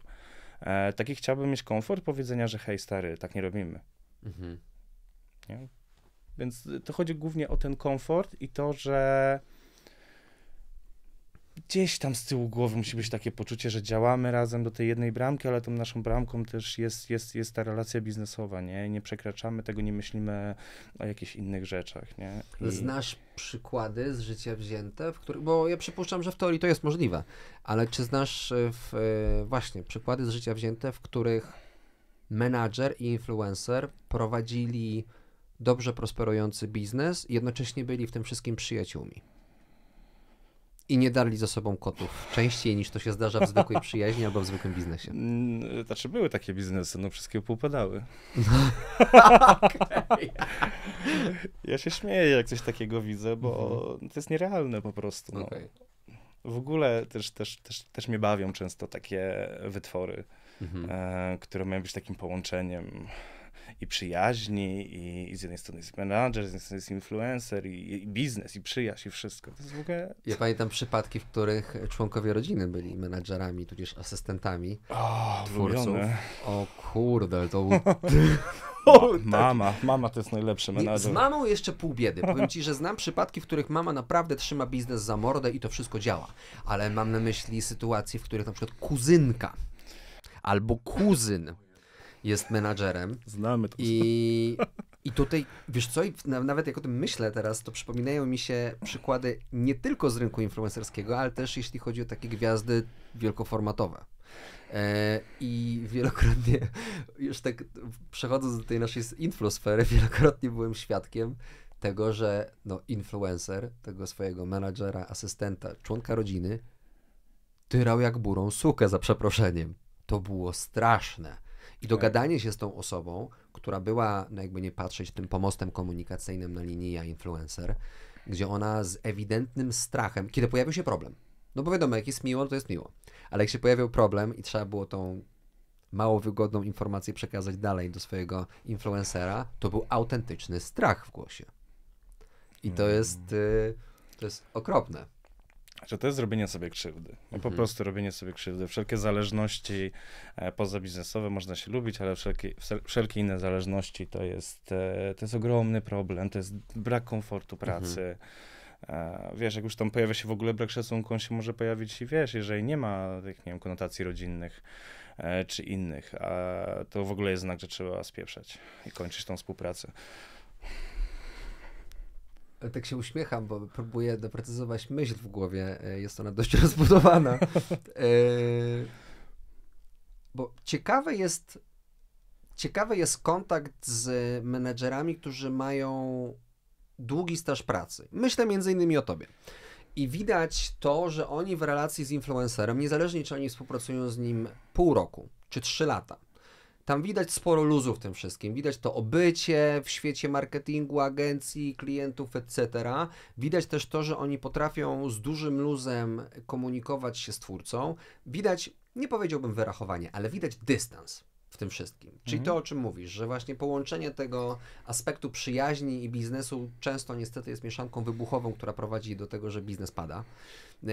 E, taki chciałbym mieć komfort powiedzenia, że hej stary, tak nie robimy. Mhm. Nie? Więc to chodzi głównie o ten komfort i to, że gdzieś tam z tyłu głowy musi być takie poczucie, że działamy razem do tej jednej bramki, ale tą naszą bramką też jest, jest, jest ta relacja biznesowa, nie? Nie przekraczamy tego, nie myślimy o jakichś innych rzeczach, nie? I... Znasz przykłady z życia wzięte, w których, bo ja przypuszczam, że w teorii to jest możliwe, ale czy znasz e, w, e, właśnie przykłady z życia wzięte, w których menadżer i influencer prowadzili dobrze prosperujący biznes i jednocześnie byli w tym wszystkim przyjaciółmi? I nie darli ze sobą kotów częściej niż to się zdarza w zwykłej przyjaźni albo w zwykłym biznesie. [laughs] Mm, znaczy były takie biznesy, no wszystkie półpadały. okay. [laughs] Ja się śmieję, jak coś takiego widzę, bo mhm. to jest nierealne po prostu. No. Okay. W ogóle też, też, też, też mnie bawią często takie wytwory, mhm. e, które mają być takim połączeniem i przyjaźni, i, i z jednej strony jest menadżer, z jednej strony jest influencer, i, i biznes, i przyjaźń, i wszystko. To jest w ogóle... Ja pamiętam przypadki, w których członkowie rodziny byli menadżerami, tudzież asystentami o, twórców. Lubione. O kurde, to był... [laughs] Tak. mama, mama to jest najlepszy menadżer. Z mamą jeszcze pół biedy. Powiem ci, że znam przypadki, w których mama naprawdę trzyma biznes za mordę i to wszystko działa. Ale mam na myśli sytuacje, w których na przykład kuzynka albo kuzyn jest menadżerem. Znamy to. I, i tutaj, wiesz co, nawet jak o tym myślę teraz, to przypominają mi się przykłady nie tylko z rynku influencerskiego, ale też jeśli chodzi o takie gwiazdy wielkoformatowe. E, I wielokrotnie, już tak przechodząc do tej naszej inflosfery, wielokrotnie byłem świadkiem tego, że no, influencer, tego swojego menadżera, asystenta, członka rodziny, tyrał jak burą sukę za przeproszeniem. To było straszne. I tak. dogadanie się z tą osobą, która była, no jakby nie patrzeć, tym pomostem komunikacyjnym na linii ja influencer, gdzie ona z ewidentnym strachem, kiedy pojawił się problem, no bo wiadomo, jak jest miło, to jest miło, ale jak się pojawił problem i trzeba było tą mało wygodną informację przekazać dalej do swojego influencera, to był autentyczny strach w głosie. I to mm. jest, y, to jest okropne że to jest robienie sobie krzywdy. No, po mhm. prostu robienie sobie krzywdy. Wszelkie zależności e, pozabiznesowe można się lubić, ale wszelkie, wszelkie inne zależności to jest, e, to jest ogromny problem, to jest brak komfortu pracy. Mhm. E, wiesz, jak już tam pojawia się w ogóle brak szacunku, on się może pojawić i wiesz, jeżeli nie ma tych, nie wiem, konotacji rodzinnych e, czy innych, a to w ogóle jest znak, że trzeba spieprzać i kończyć tą współpracę tak się uśmiecham, bo próbuję doprecyzować myśl w głowie. E, jest ona dość [laughs] rozbudowana. E, bo ciekawe jest, ciekawy jest kontakt z menedżerami, którzy mają długi staż pracy. Myślę między innymi o tobie. I widać to, że oni w relacji z influencerem, niezależnie czy oni współpracują z nim pół roku czy trzy lata, tam widać sporo luzu w tym wszystkim. Widać to obycie w świecie marketingu, agencji, klientów, etc. Widać też to, że oni potrafią z dużym luzem komunikować się z twórcą. Widać, nie powiedziałbym wyrachowanie, ale widać dystans w tym wszystkim. Czyli to, mhm. o czym mówisz, że właśnie połączenie tego aspektu przyjaźni i biznesu często niestety jest mieszanką wybuchową, która prowadzi do tego, że biznes pada. Yy,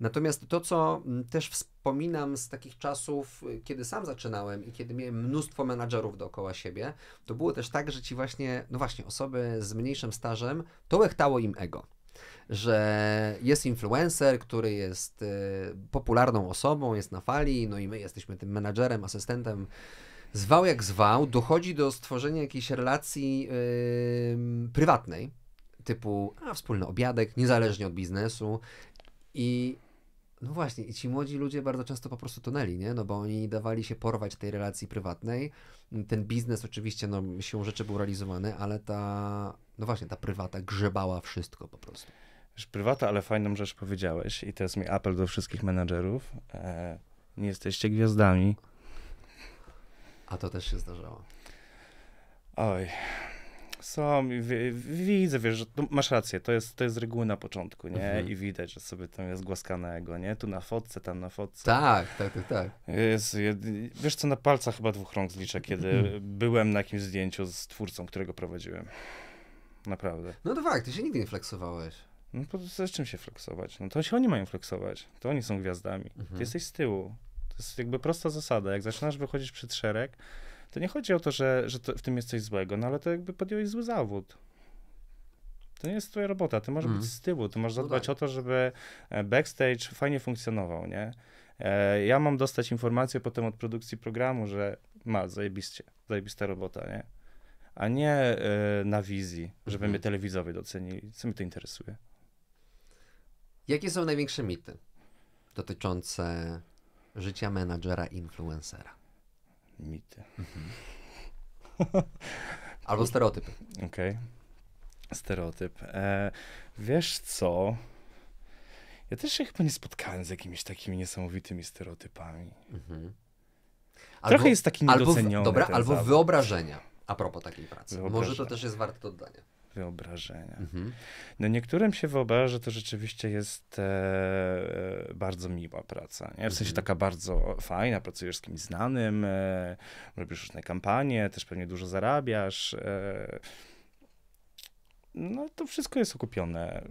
Natomiast to, co mm, też wspominam z takich czasów, y, kiedy sam zaczynałem i kiedy miałem mnóstwo menadżerów dookoła siebie, to było też tak, że ci właśnie, no właśnie, osoby z mniejszym stażem, to łechtało im ego że jest influencer, który jest y, popularną osobą, jest na fali, no i my jesteśmy tym menadżerem, asystentem. Zwał jak zwał, dochodzi do stworzenia jakiejś relacji prywatnej, typu a, wspólny obiadek, niezależnie od biznesu. I no właśnie, i ci młodzi ludzie bardzo często po prostu tonęli, nie? No bo oni dawali się porwać tej relacji prywatnej. Ten biznes oczywiście, no, siłą rzeczy był realizowany, ale ta, no właśnie, ta prywata grzebała wszystko po prostu. Wiesz, prywata, ale fajną rzecz powiedziałeś i to jest apel do wszystkich menedżerów. E, nie jesteście gwiazdami. A to też się zdarzało. Oj, są, w, widzę, wiesz, że masz rację, to jest, to jest z reguły na początku, nie? Mhm. I widać, że sobie tam jest głaskanego, nie? Tu na fotce, tam na fotce. Tak, tak, tak, tak. Jest, wiesz co, na palcach chyba dwóch rąk zliczę, kiedy mhm. byłem na jakimś zdjęciu z twórcą, którego prowadziłem. Naprawdę. No to fakt, ty się nigdy nie flexowałeś. No to z czym się flexować? No to się oni mają flexować, to oni są gwiazdami. Mhm. Ty jesteś z tyłu. To jest jakby prosta zasada, jak zaczynasz wychodzić przed szereg, to nie chodzi o to, że, że to w tym jest coś złego, no ale to jakby podjąłeś zły zawód. To nie jest twoja robota, ty możesz mm. być z tyłu, ty możesz no zadbać tak. o to, żeby e, backstage fajnie funkcjonował, nie? E, ja mam dostać informację potem od produkcji programu, że ma, zajebiście, zajebista robota, nie? A nie e, na wizji, żeby mm. mnie telewizowie docenili. Co mi to interesuje? Jakie są największe mity dotyczące życia menadżera influencera? Mity. Mhm. [laughs] Albo stereotyp. Okej. Okay. Stereotyp. E, wiesz co? Ja też się chyba nie spotkałem z jakimiś takimi niesamowitymi stereotypami. Mhm. Albo, Trochę jest taki niedoceniony. Albo, w, dobra, albo wyobrażenia a propos takiej pracy. Może to też jest warte oddania wyobrażenia. Mhm. No niektórym się wyobraża, że to rzeczywiście jest e, e bardzo miła praca. Nie? W mhm. sensie taka bardzo fajna, pracujesz z kimś znanym, e, robisz różne kampanie, też pewnie dużo zarabiasz. E, no to wszystko jest okupione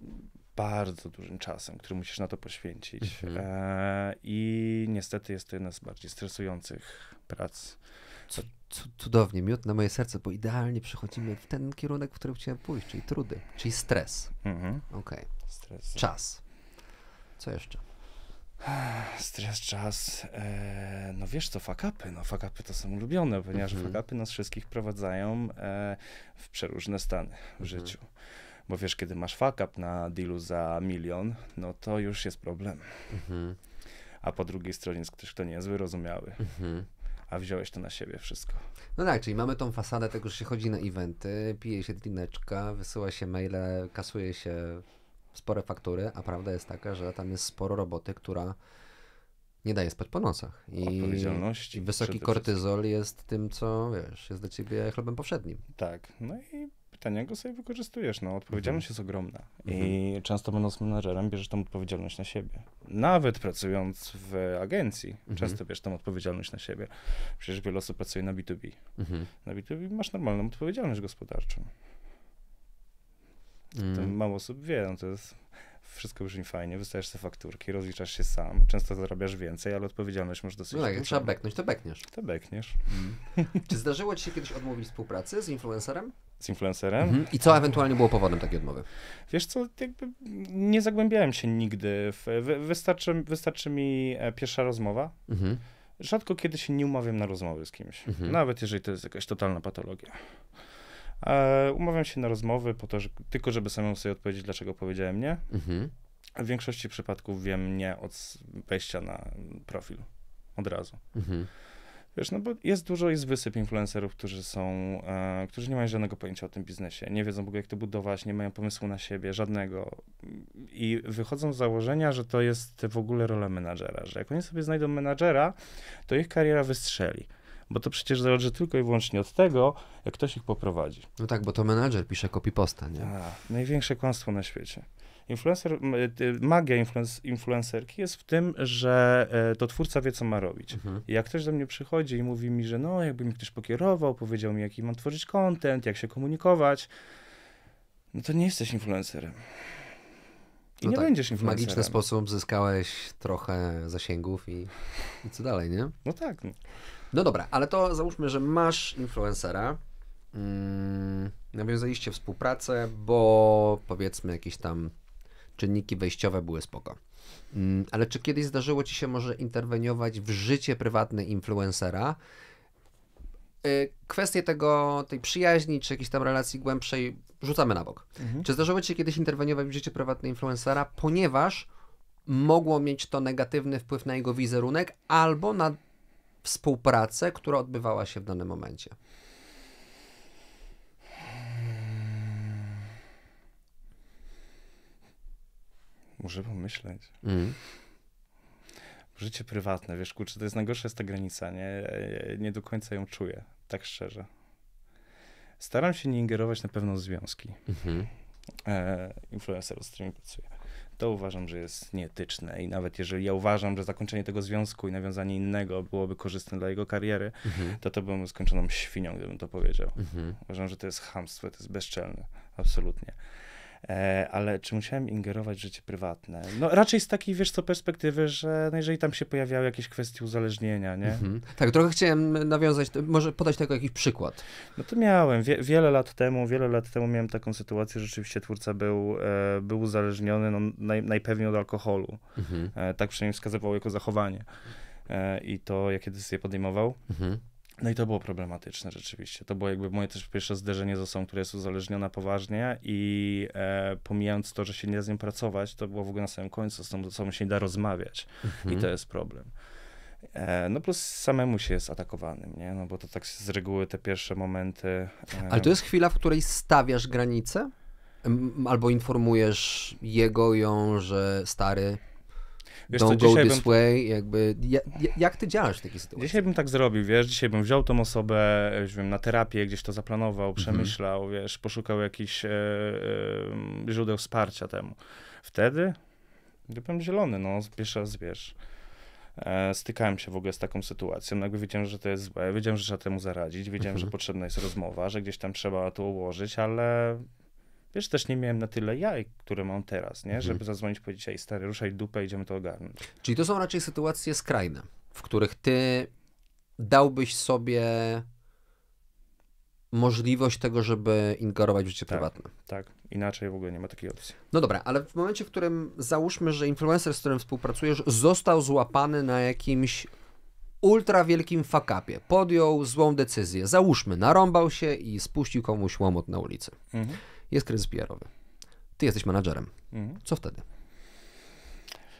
bardzo dużym czasem, który musisz na to poświęcić. Mhm. E, I niestety jest to jedna z bardziej stresujących prac cudownie, miód na moje serce, bo idealnie przechodzimy w ten kierunek, w którym chciałem pójść, czyli trudy, czyli stres. Mhm. Okay. Stres. Czas. Co jeszcze? Stres, czas. E, no wiesz co, fakapy. No fakapy to są ulubione, ponieważ mhm. fakapy nas wszystkich prowadzają e, w przeróżne stany w mhm. życiu. Bo wiesz, kiedy masz fakap na dealu za milion, no to już jest problem. Mhm. A po drugiej stronie jest ktoś, kto nie jest wyrozumiały. Mhm a wziąłeś to na siebie wszystko. No tak, czyli mamy tą fasadę tego, że się chodzi na eventy, pije się drineczka, wysyła się maile, kasuje się spore faktury, a prawda jest taka, że tam jest sporo roboty, która nie daje spać po nocach. I wysoki kortyzol jest tym, co wiesz, jest dla ciebie chlebem powszednim. Tak, no i pytania go sobie wykorzystujesz. No, odpowiedzialność mhm. jest ogromna mhm. i często będąc menadżerem bierzesz tą odpowiedzialność na siebie. Nawet pracując w agencji, mhm. często bierzesz tą odpowiedzialność na siebie. Przecież wiele osób pracuje na B2B. Mhm. Na B2B masz normalną odpowiedzialność gospodarczą. To mm. mało osób wie, no to jest wszystko brzmi fajnie, wystajesz sobie fakturki, rozliczasz się sam, często zarabiasz więcej, ale odpowiedzialność masz dosyć. No tak, jak trzeba beknąć, to bekniesz. To bekniesz. Mm. [laughs] Czy zdarzyło ci się kiedyś odmówić współpracy z influencerem? z influencerem. Mhm. I co ewentualnie było powodem takiej odmowy? Wiesz co, jakby nie zagłębiałem się nigdy. W, wy, wystarczy, wystarczy mi e, pierwsza rozmowa. Mhm. Rzadko kiedy się nie umawiam na rozmowy z kimś. Mhm. Nawet jeżeli to jest jakaś totalna patologia. E, umawiam się na rozmowy po to, że, tylko żeby samemu sobie odpowiedzieć, dlaczego powiedziałem nie. Mhm. W większości przypadków wiem nie od wejścia na profil od razu. Mhm. Wiesz, no bo jest dużo, jest wysyp influencerów, którzy są, e, którzy nie mają żadnego pojęcia o tym biznesie, nie wiedzą w ogóle jak to budować, nie mają pomysłu na siebie, żadnego i wychodzą z założenia, że to jest w ogóle rola menadżera, że jak oni sobie znajdą menadżera, to ich kariera wystrzeli bo to przecież zależy tylko i wyłącznie od tego, jak ktoś ich poprowadzi. No tak, bo to menadżer pisze copyposta, nie? A, tak, największe kłamstwo na świecie. Influencer, e, magia influencerki jest w tym, że e, to twórca wie, co ma robić. Mhm. Jak ktoś do mnie przychodzi i mówi mi, że no, jakby mi ktoś pokierował, powiedział mi, jaki mam tworzyć kontent, jak się komunikować, no to nie jesteś influencerem. I no nie tak, będziesz influencerem. W magiczny sposób zyskałeś trochę zasięgów i, i co dalej, nie? No tak. No. No dobra, ale to załóżmy, że masz influencera, mm, nawiązaliście współpracę, bo powiedzmy jakieś tam czynniki wejściowe były spoko. Mm, ale czy kiedyś zdarzyło ci się może interweniować w życie prywatne influencera? Y, kwestie kwestię tego, tej przyjaźni, czy jakiejś tam relacji głębszej rzucamy na bok. Mhm. Czy zdarzyło ci się kiedyś interweniować w życie prywatne influencera, ponieważ mogło mieć to negatywny wpływ na jego wizerunek albo na współpracę, która odbywała się w danym momencie. Muszę pomyśleć. Mm. Życie prywatne, wiesz, kurczę, to jest najgorsza jest ta granica, nie? Nie do końca ją czuję, tak szczerze. Staram się nie ingerować na pewno w związki. Mhm. Mm e, influencerów, z którymi pracuję to uważam, że jest nieetyczne i nawet jeżeli ja uważam, że zakończenie tego związku i nawiązanie innego byłoby korzystne dla jego kariery, mhm. to to byłem skończoną świnią, gdybym to powiedział. Mhm. Uważam, że to jest hamstwo, to jest bezczelne, absolutnie. E, ale czy musiałem ingerować w życie prywatne? No raczej z takiej, wiesz co, perspektywy, że no jeżeli tam się pojawiały jakieś kwestie uzależnienia, nie? Mhm. Tak, trochę chciałem nawiązać, może podać tego jakiś przykład. No to miałem, Wie, wiele lat temu, wiele lat temu miałem taką sytuację, że rzeczywiście twórca był, e, był uzależniony no, naj, najpewniej od alkoholu. Mhm. E, tak przynajmniej wskazywało jako zachowanie. E, I to, jakie decyzje podejmował. Mhm. No i to było problematyczne rzeczywiście. To było jakby moje też pierwsze zderzenie z osobą, która jest uzależniona poważnie i e, pomijając to, że się nie da z nią pracować, to było w ogóle na samym końcu, z tą osobą się nie da rozmawiać mhm. i to jest problem. E, no plus samemu się jest atakowanym, nie? No bo to tak z reguły te pierwsze momenty... E... Ale to jest chwila, w której stawiasz granice? Albo informujesz jego, ją, że stary, Wiesz Don't co, go dzisiaj this bym... way, jakby, ja, jak ty działasz w takiej sytuacji? Dzisiaj bym tak zrobił, wiesz, dzisiaj bym wziął tą osobę, wiem, na terapię, gdzieś to zaplanował, mhm. przemyślał, wiesz, poszukał jakichś e, e, źródeł wsparcia temu. Wtedy, byłem zielony, no, pierwszy raz, wiesz, e, stykałem się w ogóle z taką sytuacją, jakby wiedziałem, że to jest złe, wiedziałem, że trzeba temu zaradzić, wiedziałem, że mhm. potrzebna jest rozmowa, że gdzieś tam trzeba to ułożyć, ale Wiesz, też nie miałem na tyle jaj, które mam teraz, nie? Mhm. Żeby zadzwonić po dzisiaj, stary, ruszaj dupę, idziemy to ogarnąć. Czyli to są raczej sytuacje skrajne, w których ty dałbyś sobie możliwość tego, żeby ingerować w życie tak, prywatne. Tak, inaczej w ogóle nie ma takiej opcji. No dobra, ale w momencie, w którym załóżmy, że influencer, z którym współpracujesz, został złapany na jakimś ultra wielkim fakapie, podjął złą decyzję, załóżmy, narąbał się i spuścił komuś łomot na ulicy. Mhm jest kryzys PR-owy. Ty jesteś menadżerem. Mhm. Co wtedy?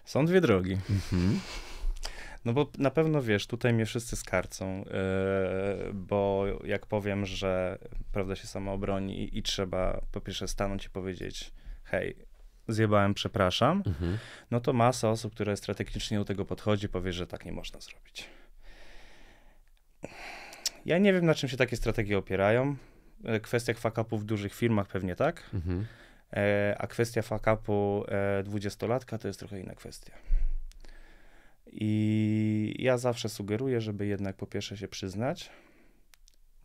Są dwie drogi. Mhm. No bo na pewno wiesz, tutaj mnie wszyscy skarcą, yy, bo jak powiem, że prawda się sama obroni i, trzeba po pierwsze stanąć i powiedzieć, hej, zjebałem, przepraszam, mhm. no to masa osób, która strategicznie do tego podchodzi, powie, że tak nie można zrobić. Ja nie wiem, na czym się takie strategie opierają. E, kwestia fuck w dużych firmach pewnie tak, mhm. e, a kwestia fuck-upu e, dwudziestolatka to jest trochę inna kwestia. I ja zawsze sugeruję, żeby jednak po pierwsze się przyznać,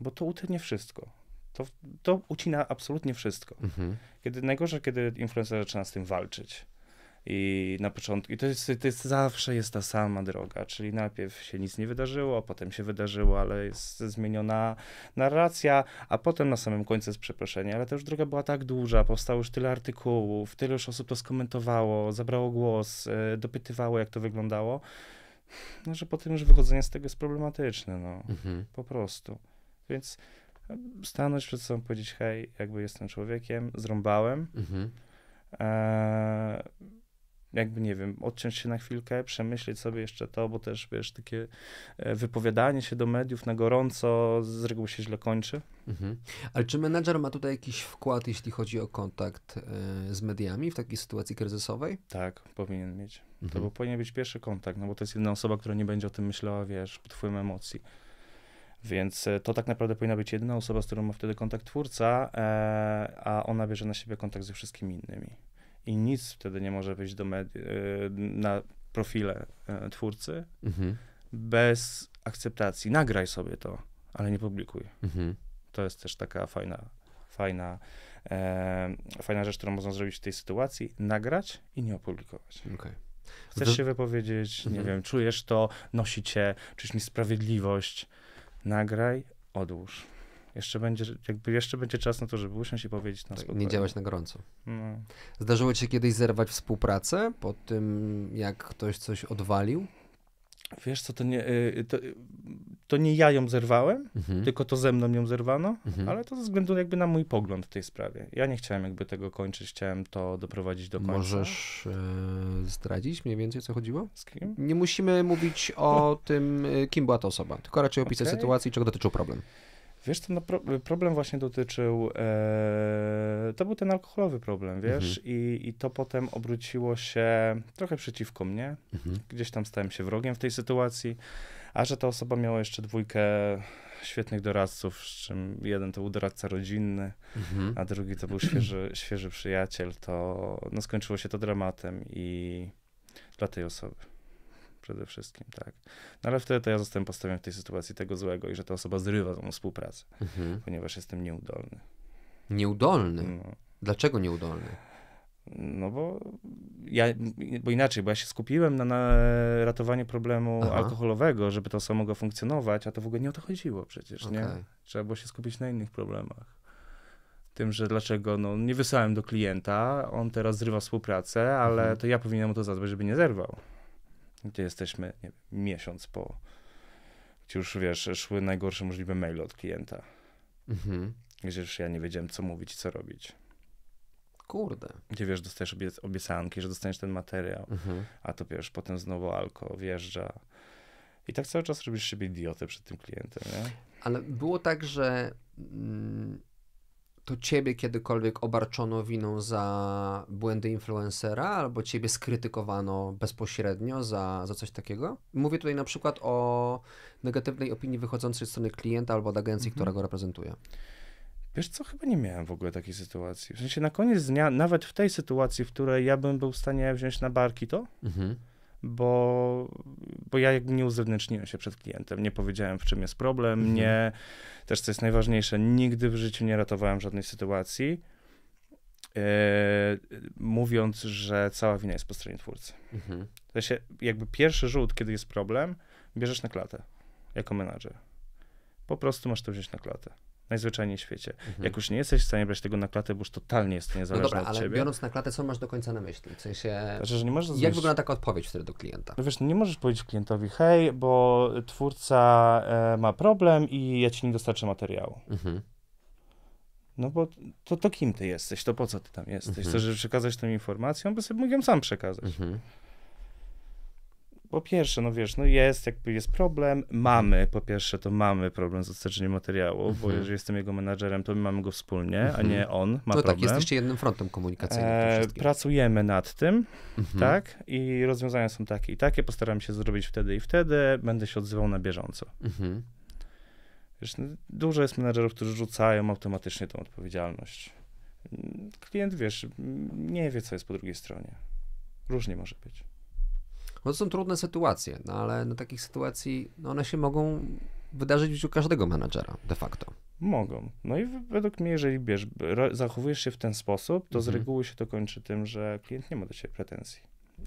bo to utnie wszystko. To, to ucina absolutnie wszystko. Mhm. Kiedy najgorzej, kiedy influencer zaczyna z tym walczyć. I na początku, i to jest, to jest zawsze jest ta sama droga, czyli najpierw się nic nie wydarzyło, potem się wydarzyło, ale jest zmieniona narracja, a potem na samym końcu jest przeproszenie. Ale ta już droga była tak duża, powstało już tyle artykułów, tyle już osób to skomentowało, zabrało głos, e, dopytywało, jak to wyglądało, no, że potem już wychodzenie z tego jest problematyczne, no, mhm. po prostu. Więc e, stanąć przed sobą, powiedzieć, hej, jakby jestem człowiekiem, zrąbałem. Mhm. Eee, jakby nie wiem, odciąć się na chwilkę, przemyśleć sobie jeszcze to, bo też wiesz, takie e, wypowiadanie się do mediów na gorąco z reguły się źle kończy. Mhm. Ale czy menedżer ma tutaj jakiś wkład, jeśli chodzi o kontakt e, z mediami w takiej sytuacji kryzysowej? Tak, powinien mieć. Mhm. To bo powinien być pierwszy kontakt, no bo to jest jedna osoba, która nie będzie o tym myślała, wiesz, pod wpływem emocji. Więc e, to tak naprawdę powinna być jedyna osoba, z którą ma wtedy kontakt twórca, a ona bierze na siebie kontakt ze wszystkimi innymi i nic wtedy nie może wyjść do medi- e, na profile e, twórcy mhm. bez akceptacji. Nagraj sobie to, ale nie publikuj. Mhm. To jest też taka fajna, fajna, e, fajna rzecz, którą można zrobić w tej sytuacji. Nagrać i nie opublikować. Okay. Chcesz się wypowiedzieć, nie mhm. wiem, czujesz to, nosi cię, czujesz niesprawiedliwość. Nagraj, odłóż jeszcze będzie, jakby jeszcze będzie czas na to, żeby usiąść i powiedzieć na tak, spokojnie. Nie działać na gorąco. No. Zdarzyło ci się kiedyś zerwać współpracę po tym, jak ktoś coś odwalił? Wiesz co, to nie, y, to, to nie ja ją zerwałem, mhm. tylko to ze mną ją zerwano, mhm. ale to ze względu jakby na mój pogląd w tej sprawie. Ja nie chciałem jakby tego kończyć, chciałem to doprowadzić do końca. Możesz e, zdradzić mniej więcej, co chodziło? Z kim? Nie musimy mówić o [laughs] tym, e, kim była ta osoba, tylko raczej opisać okay. sytuację i czego dotyczył problem. Wiesz, to no, problem właśnie dotyczył, e, to był ten alkoholowy problem, wiesz, mhm. I, i to potem obróciło się trochę przeciwko mnie. Mhm. Gdzieś tam stałem się wrogiem w tej sytuacji, a że ta osoba miała jeszcze dwójkę świetnych doradców, z czym jeden to był doradca rodzinny, mhm. a drugi to był świeży, świeży przyjaciel, to no, skończyło się to dramatem i dla tej osoby przede wszystkim, tak. No ale wtedy to ja zostałem postawiony w tej sytuacji tego złego i że ta osoba zrywa tą współpracę, mhm. ponieważ jestem nieudolny. Nieudolny? No. Dlaczego nieudolny? No bo, ja, bo inaczej, bo ja się skupiłem na, na ratowaniu problemu Aha. alkoholowego, żeby to samo mogło funkcjonować, a to w ogóle nie o to chodziło przecież, okay. nie? Trzeba było się skupić na innych problemach. Tym, że dlaczego no, nie wysłałem do klienta, on teraz zrywa współpracę, ale mhm. to ja powinienem mu to zadbać, żeby nie zerwał gdzie jesteśmy wiem, miesiąc po, gdzie już wiesz, szły najgorsze możliwe maile od klienta. Mhm. Gdzie już ja nie wiedziałem, co mówić, co robić. Kurde. Gdzie wiesz, dostajesz obiec obiecanki, że dostaniesz ten materiał, mhm. a to wiesz, potem znowu alko wjeżdża. I tak cały czas robisz siebie idiotę przed tym klientem, nie? Ale było tak, że mm, to ciebie kiedykolwiek obarczono winą za błędy influencera, albo ciebie skrytykowano bezpośrednio za, za coś takiego? Mówię tutaj na przykład o negatywnej opinii wychodzącej z strony klienta albo od agencji, mhm. która go reprezentuje. Wiesz co, chyba nie miałem w ogóle takiej sytuacji. W sensie na koniec dnia, nawet w tej sytuacji, w której ja bym był w stanie wziąć na barki to, mhm bo, bo ja jakby nie uzewnętrzniłem się przed klientem, nie powiedziałem, w czym jest problem, mhm. nie, też co jest najważniejsze, nigdy w życiu nie ratowałem żadnej sytuacji, yy, mówiąc, że cała wina jest po stronie twórcy. Mhm. W jakby pierwszy rzut, kiedy jest problem, bierzesz na klatę, jako menadżer. Po prostu masz to wziąć na klatę najzwyczajniej w świecie. Mhm. Jak już nie jesteś w stanie brać tego na klatę, bo już totalnie jest to no niezależne no dobra, ale ciebie. biorąc na klatę, co masz do końca na myśli? W sensie, znaczy, że nie możesz jak wygląda taka odpowiedź wtedy do klienta? No wiesz, no nie możesz powiedzieć klientowi, hej, bo twórca e, ma problem i ja ci nie dostarczę materiału. Mhm. No bo to, to kim ty jesteś, to po co ty tam jesteś? Mhm. Chcesz przekazać tą informację, bo sobie mógł ją sam przekazać. Mhm po pierwsze, no wiesz, no jest, jakby jest problem, mhm. mamy, po pierwsze to mamy problem z dostarczeniem materiału, bo mhm. jeżeli jestem jego menadżerem, to my mamy go wspólnie, mm a mhm. nie on ma to tak, problem. To tak, jesteście jednym frontem komunikacyjnym. E, pracujemy nad tym, tak, i rozwiązania są takie i takie, postaram się zrobić wtedy i wtedy, będę się odzywał na bieżąco. Wiesz, no, dużo jest menadżerów, którzy rzucają automatycznie tą odpowiedzialność. Klient, wiesz, nie wie, co jest po drugiej stronie. Różnie może być. No to są trudne sytuacje, no ale na takich sytuacji no one się mogą wydarzyć w życiu każdego menadżera de facto. Mogą. No i według mnie, jeżeli bierz, zachowujesz się w ten sposób, to z mhm. reguły się to kończy tym, że klient nie ma do ciebie pretensji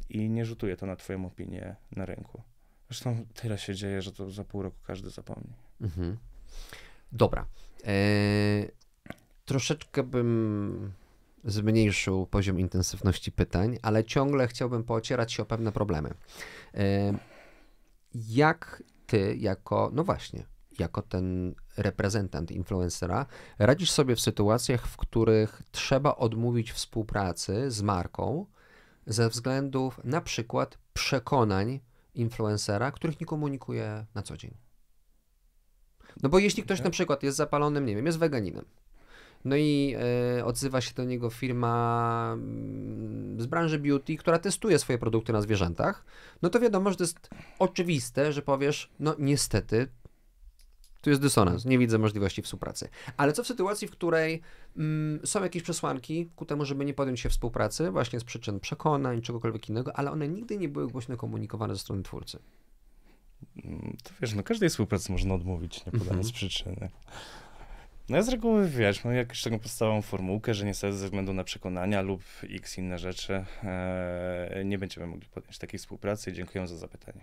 i nie rzutuje to na twoją opinię na rynku. Zresztą tyle się dzieje, że to za pół roku każdy zapomni. Mm Dobra. Eee, troszeczkę bym zmniejszył poziom intensywności pytań, ale ciągle chciałbym poocierać się o pewne problemy. E, jak ty, jako, no właśnie, jako ten reprezentant influencera, radzisz sobie w sytuacjach, w których trzeba odmówić współpracy z marką ze względów na przykład przekonań influencera, których nie komunikuje na co dzień? No bo jeśli ktoś na przykład jest zapalonym, nie wiem, jest weganinem, no i e, odzywa się do niego firma mm, z branży beauty, która testuje swoje produkty na zwierzętach. No to wiadomo, że to jest oczywiste, że powiesz, no niestety, tu jest dysonans, nie widzę możliwości współpracy. Ale co w sytuacji, w której mm, są jakieś przesłanki ku temu, żeby nie podjąć się współpracy, właśnie z przyczyn przekonań, czegokolwiek innego, ale one nigdy nie były głośno komunikowane ze strony twórcy? Mm, to wiesz, no każdej współpracy można odmówić, nie podając mm -hmm. przyczyny. No ja z reguły, wiesz, mam no jakąś taką podstawową formułkę, że niestety ze względu na przekonania lub x inne rzeczy e, nie będziemy mogli podjąć takiej współpracy. Dziękuję za zapytanie.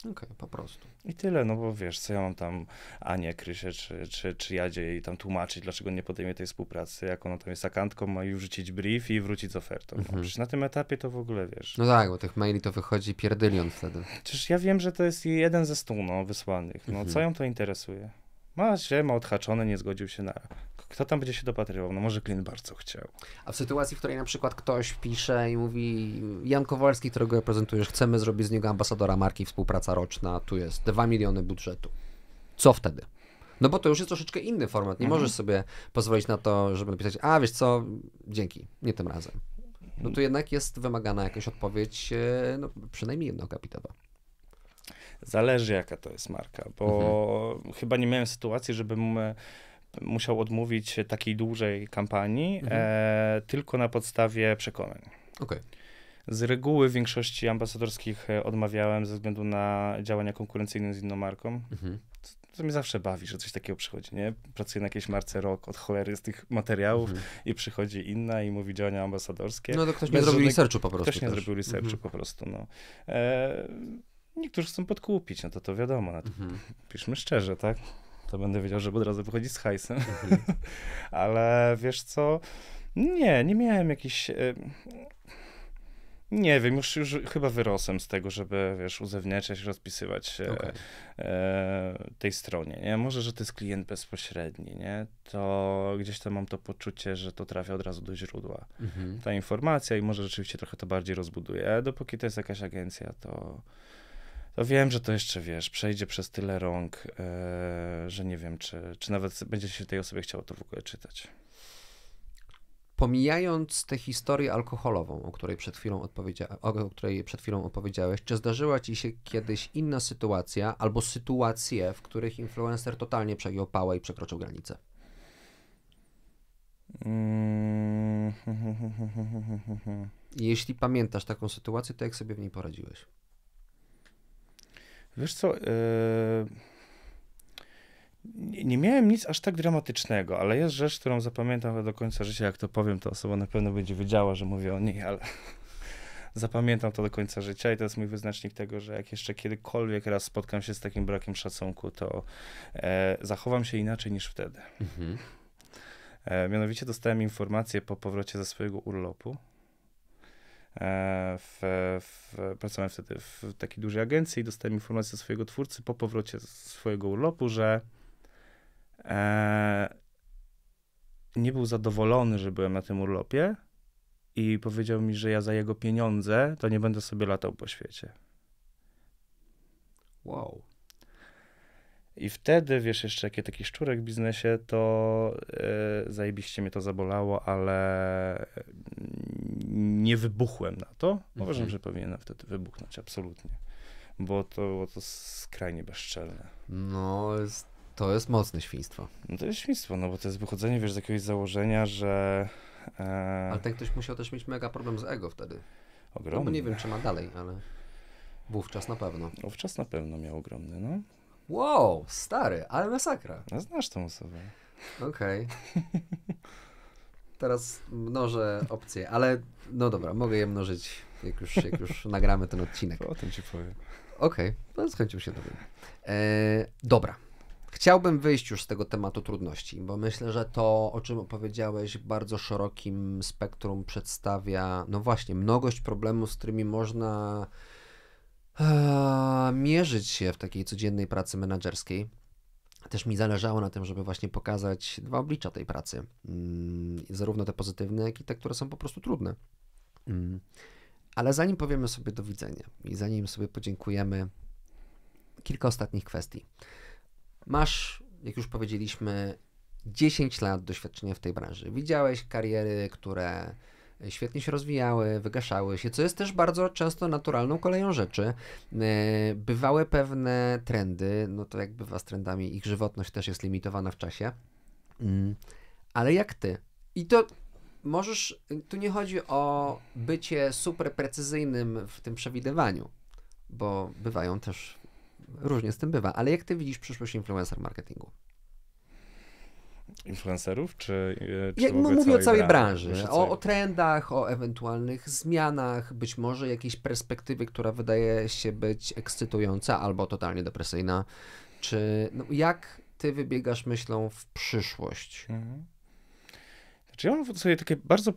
Okej, okay, po prostu. I tyle, no bo wiesz, co ja mam tam Anię Krysię czy, czy, czy Jadzie i tam tłumaczyć, dlaczego nie podejmie tej współpracy, jak ona tam jest akantką, ma już rzucić brief i wrócić z ofertą. Mhm. przecież na tym etapie to w ogóle, wiesz. No tak, bo tych maili to wychodzi pierdylion wtedy. Przecież ja wiem, że to jest jeden ze stu, no, wysłanych. No, co mhm. ją to interesuje? Ma ma odhaczony, nie zgodził się na. Kto tam będzie się dopatrywał? No może klient bardzo chciał. A w sytuacji, w której na przykład ktoś pisze i mówi Jan Kowalski, którego reprezentujesz, chcemy zrobić z niego ambasadora marki, współpraca roczna, tu jest 2 miliony budżetu. Co wtedy? No bo to już jest troszeczkę inny format. Nie mhm. możesz sobie pozwolić na to, żeby napisać, a wiesz co, dzięki, nie tym razem. No tu jednak jest wymagana jakaś odpowiedź, e, no przynajmniej jednokapitowa. Zależy jaka to jest marka, bo mhm. chyba nie miałem sytuacji, żebym e, musiał odmówić takiej dłużej kampanii e, mhm. e, tylko na podstawie przekonań. Okay. Z reguły w większości ambasadorskich e, odmawiałem ze względu na działania konkurencyjne z inną marką. Mhm. To, to mnie zawsze bawi, że coś takiego przychodzi, nie? Pracuję na jakiejś marce rok od cholery z tych materiałów mhm. i przychodzi inna i mówi działania ambasadorskie. No to ktoś nie zrobił żadnego, researchu po prostu. Ktoś nie też. zrobił researchu mhm. po prostu, no. E, Niektórzy chcą podkupić, no to to wiadomo. No to mhm. Piszmy szczerze, tak? To będę wiedział, żeby od razu wychodzić z hajsem. Mhm. [laughs] Ale wiesz co? Nie, nie miałem jakiś e, Nie wiem, już, już chyba wyrosłem z tego, żeby, wiesz, uzewniaczać, rozpisywać e, okay. E, tej stronie, nie? Może, że to jest klient bezpośredni, nie? To gdzieś tam mam to poczucie, że to trafia od razu do źródła. Mhm. Ta informacja i może rzeczywiście trochę to bardziej rozbuduje. Dopóki to jest jakaś agencja, to to wiem, że to jeszcze, wiesz, przejdzie przez tyle rąk, e, że nie wiem, czy, czy nawet będzie się tej osobie chciało to w ogóle czytać. Pomijając tę historię alkoholową, o której przed chwilą, odpowiedzia- o której przed chwilą opowiedziałeś, czy zdarzyła ci się kiedyś inna sytuacja albo sytuacje, w których influencer totalnie przejął pałę i przekroczył granicę? Mm. [laughs] Jeśli pamiętasz taką sytuację, to jak sobie w niej poradziłeś? Wiesz co, yy... nie miałem nic aż tak dramatycznego, ale jest rzecz, którą zapamiętam do końca życia. Jak to powiem, to osoba na pewno będzie wiedziała, że mówię o niej, ale [laughs] zapamiętam to do końca życia i to jest mój wyznacznik tego, że jak jeszcze kiedykolwiek raz spotkam się z takim brakiem szacunku, to e, zachowam się inaczej niż wtedy. Mhm. E, mianowicie dostałem informację po powrocie ze swojego urlopu, E, w, w, pracowałem wtedy w takiej dużej agencji i dostałem informację od swojego twórcy po powrocie z swojego urlopu, że e, nie był zadowolony, że byłem na tym urlopie i powiedział mi, że ja za jego pieniądze to nie będę sobie latał po świecie. Wow. I wtedy, wiesz, jeszcze jakie taki szczurek w biznesie, to yy, zajebiście mnie to zabolało, ale nie wybuchłem na to. Uważam, mhm. że powinienem wtedy wybuchnąć, absolutnie. Bo to było to skrajnie bezczelne. No, to jest mocne świństwo. No to jest świństwo, no bo to jest wychodzenie, wiesz, z jakiegoś założenia, że... E... Ale ten ktoś musiał też mieć mega problem z ego wtedy. No ogromny. No, nie wiem, czy ma dalej, ale wówczas na pewno. Wówczas na pewno miał ogromny, no. Wow, stary, ale masakra. No, znasz tą osobę. Okej. Okay. [laughs] teraz mnożę opcje, ale no dobra, mogę je mnożyć, jak już, jak już [laughs] nagramy ten odcinek. O tym ci powiem. Okej, okay, no z chęcią się dowiem. E, dobra. Chciałbym wyjść już z tego tematu trudności, bo myślę, że to, o czym opowiedziałeś, bardzo szerokim spektrum przedstawia, no właśnie, mnogość problemów, z którymi można e, mierzyć się w takiej codziennej pracy menedżerskiej też mi zależało na tym, żeby właśnie pokazać dwa oblicza tej pracy. Mm, zarówno te pozytywne, jak i te, które są po prostu trudne. Mm. Ale zanim powiemy sobie do widzenia i zanim sobie podziękujemy, kilka ostatnich kwestii. Masz, jak już powiedzieliśmy, 10 lat doświadczenia w tej branży. Widziałeś kariery, które świetnie się rozwijały, wygaszały się, co jest też bardzo często naturalną koleją rzeczy. E, bywały pewne trendy, no to jak bywa z trendami, ich żywotność też jest limitowana w czasie, mm, ale jak ty? I to możesz, tu nie chodzi o bycie super precyzyjnym w tym przewidywaniu, bo bywają też, różnie z tym bywa, ale jak ty widzisz przyszłość influencer marketingu? influencerów, czy, e, czy ja, Mówię o całej branży, branży o, o, trendach, o ewentualnych zmianach, być może jakiejś perspektywy, która wydaje się być ekscytująca albo totalnie depresyjna, czy no, jak ty wybiegasz myślą w przyszłość? Mhm. Znaczy ja mam sobie takie bardzo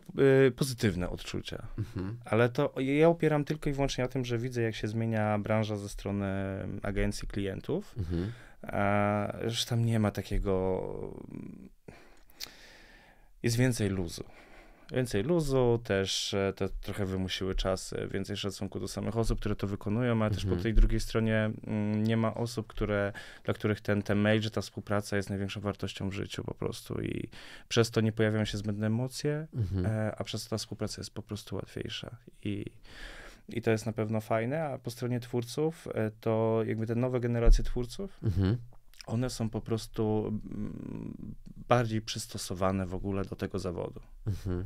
y, pozytywne odczucia, mhm. ale to ja opieram tylko i wyłącznie na tym, że widzę, jak się zmienia branża ze strony agencji klientów, mhm że tam nie ma takiego. Jest więcej luzu. Więcej luzu, też e, to trochę wymusiły czasy, więcej szacunku do samych osób, które to wykonują, ale mhm. też po mhm. tej drugiej stronie mm, nie ma osób, które, dla których ten, ten mail, że ta współpraca jest największą wartością w życiu po prostu i przez to nie pojawiają się zbędne emocje, mhm. E, a przez to ta współpraca jest po prostu łatwiejsza i i to jest na pewno fajne, a po stronie twórców e, to jakby te nowe generacje twórców, mhm. one są po prostu mm, bardziej przystosowane w ogóle do tego zawodu. Mhm.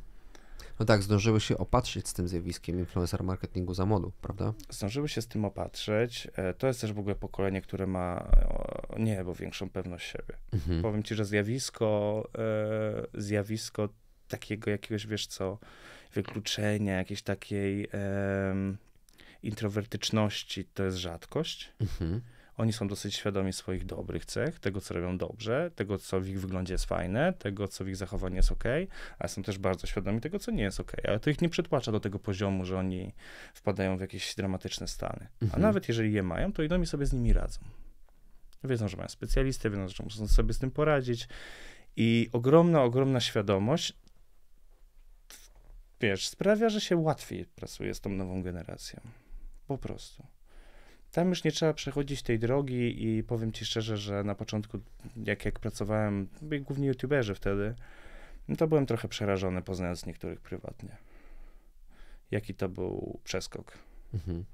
No tak, zdążyły się opatrzyć z tym zjawiskiem influencer marketingu za modu, prawda? Zdążyły się z tym opatrzyć. E, to jest też w ogóle pokolenie, które ma nie, bo większą pewność siebie. Mhm. Powiem ci, że zjawisko, e, zjawisko takiego jakiegoś, wiesz co, wykluczenia, jakiejś takiej um, introwertyczności to jest rzadkość. Mhm. Oni są dosyć świadomi swoich dobrych cech, tego, co robią dobrze, tego, co w ich wyglądzie jest fajne, tego, co w ich zachowaniu jest ok, ale są też bardzo świadomi tego, co nie jest ok. Ale to ich nie przetłacza do tego poziomu, że oni wpadają w jakieś dramatyczne stany. Mhm. A nawet jeżeli je mają, to idą i sobie z nimi radzą. Wiedzą, że mają specjalistę, wiedzą, że muszą sobie z tym poradzić. I ogromna, ogromna świadomość wiesz, sprawia, że się łatwiej pracuje z tą nową generacją. Po prostu. Tam już nie trzeba przechodzić tej drogi i powiem ci szczerze, że na początku, jak, jak pracowałem, głównie youtuberzy wtedy, no to byłem trochę przerażony, poznając niektórych prywatnie. Jaki to był przeskok. Mhm.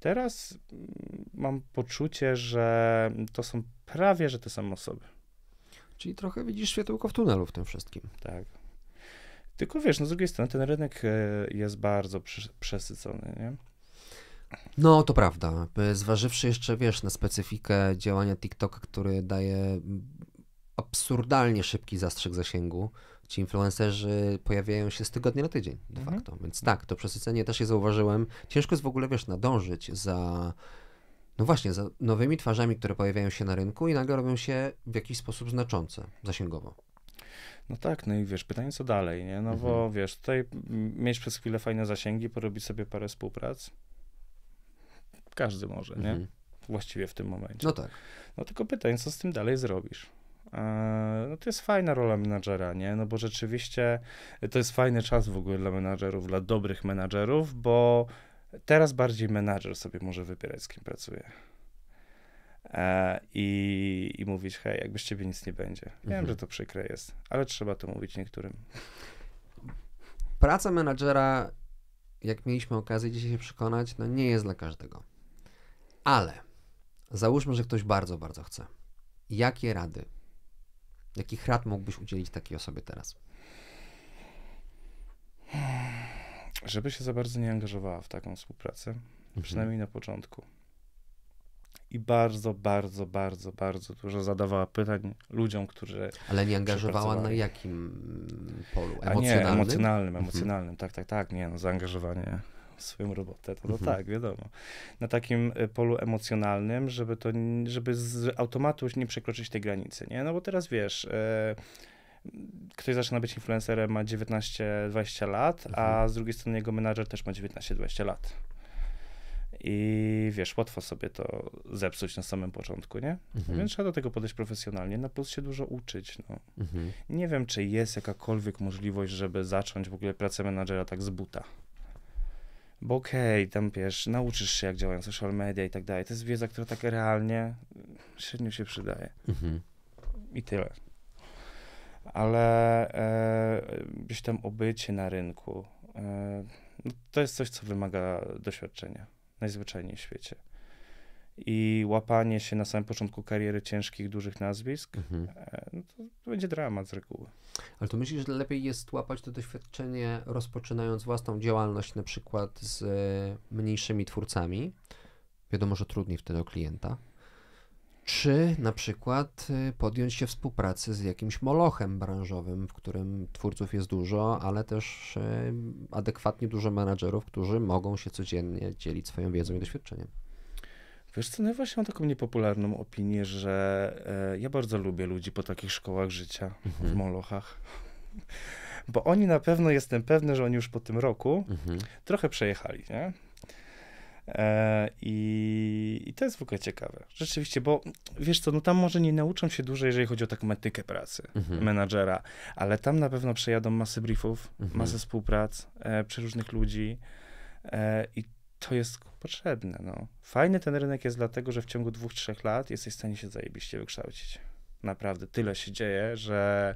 Teraz mm, mam poczucie, że to są prawie, że te same osoby. Czyli trochę widzisz światełko w tunelu w tym wszystkim. Tak. Tylko wiesz, no z drugiej strony ten rynek e, jest bardzo przesycony, nie? No, to prawda. E, zważywszy jeszcze, wiesz, na specyfikę działania TikToka, który daje absurdalnie szybki zastrzyk zasięgu, ci influencerzy pojawiają się z tygodnia na tydzień de mhm. facto. Więc tak, to przesycenie też je zauważyłem. Ciężko jest w ogóle, wiesz, nadążyć za no właśnie, za nowymi twarzami, które pojawiają się na rynku i nagle robią się w jakiś sposób znaczące zasięgowo. No tak, no i wiesz, pytanie co dalej, nie? No mhm. bo wiesz, tutaj mieć przez chwilę fajne zasięgi, porobić sobie parę współprac. Każdy może, mhm. nie? Właściwie w tym momencie. No tak. No tylko pytanie, co z tym dalej zrobisz? No to jest fajna rola menadżera, nie? No bo rzeczywiście to jest fajny czas w ogóle dla menadżerów, dla dobrych menadżerów, bo teraz bardziej menadżer sobie może wybierać, z kim pracuje. E, i, i mówić, hej, jakby z ciebie nic nie będzie. Wiem, mhm. że to przykre jest, ale trzeba to mówić niektórym. Praca menadżera, jak mieliśmy okazję dzisiaj się przekonać, no nie jest dla każdego. Ale załóżmy, że ktoś bardzo, bardzo chce. Jakie rady, jakich rad mógłbyś udzielić takiej osobie teraz? Żeby się za bardzo nie angażowała w taką współpracę, mhm. przynajmniej na początku i bardzo, bardzo, bardzo, bardzo dużo zadawała pytań ludziom, którzy. Ale nie angażowała na jakim polu? Emocjonalnym? A nie, emocjonalnym, emocjonalnym, mhm. tak, tak, tak. Nie, no, zaangażowanie w swoją robotę, to, to mhm. tak, wiadomo. Na takim y, polu emocjonalnym, żeby to, żeby z automatu nie przekroczyć tej granicy, nie? No bo teraz wiesz. E, ktoś zaczyna być influencerem, ma 19-20 lat, mhm. a z drugiej strony jego menadżer też ma 19-20 lat i wiesz, łatwo sobie to zepsuć na samym początku, nie? Mhm. Więc trzeba do tego podejść profesjonalnie, na plus się dużo uczyć. No. Mhm. Nie wiem, czy jest jakakolwiek możliwość, żeby zacząć w ogóle pracę menadżera tak z buta. Bo okej, okay, tam wiesz, nauczysz się, jak działają social media i tak dalej. To jest wiedza, która tak realnie średnio się przydaje. Mhm. I tyle. Ale e, gdzieś tam obycie na rynku, e, no to jest coś, co wymaga doświadczenia najzwyczajniej w świecie. I łapanie się na samym początku kariery ciężkich, dużych nazwisk, mhm. E, no to, to, będzie dramat z reguły. Ale to myślisz, że lepiej jest łapać to doświadczenie rozpoczynając własną działalność, na przykład z e, mniejszymi twórcami? Wiadomo, że trudniej wtedy o klienta, czy na przykład y, podjąć się współpracy z jakimś molochem branżowym, w którym twórców jest dużo, ale też y, adekwatnie dużo menadżerów, którzy mogą się codziennie dzielić swoją wiedzą i doświadczeniem. Wiesz co, no właśnie mam taką niepopularną opinię, że e, ja bardzo lubię ludzi po takich szkołach życia, mhm. w molochach [laughs] bo oni na pewno, jestem pewny, że oni już po tym roku mhm. trochę przejechali, nie? E, I, I, to jest w ogóle ciekawe. Rzeczywiście, bo wiesz co, no tam może nie nauczą się dużo, jeżeli chodzi o taką etykę pracy mhm. menadżera, ale tam na pewno przejadą masę briefów, mhm. masę współprac, e, przeróżnych ludzi e, i to jest potrzebne. No. Fajny ten rynek jest dlatego, że w ciągu dwóch, trzech lat jesteś w stanie się zajebiście wykształcić. Naprawdę tyle się dzieje, że,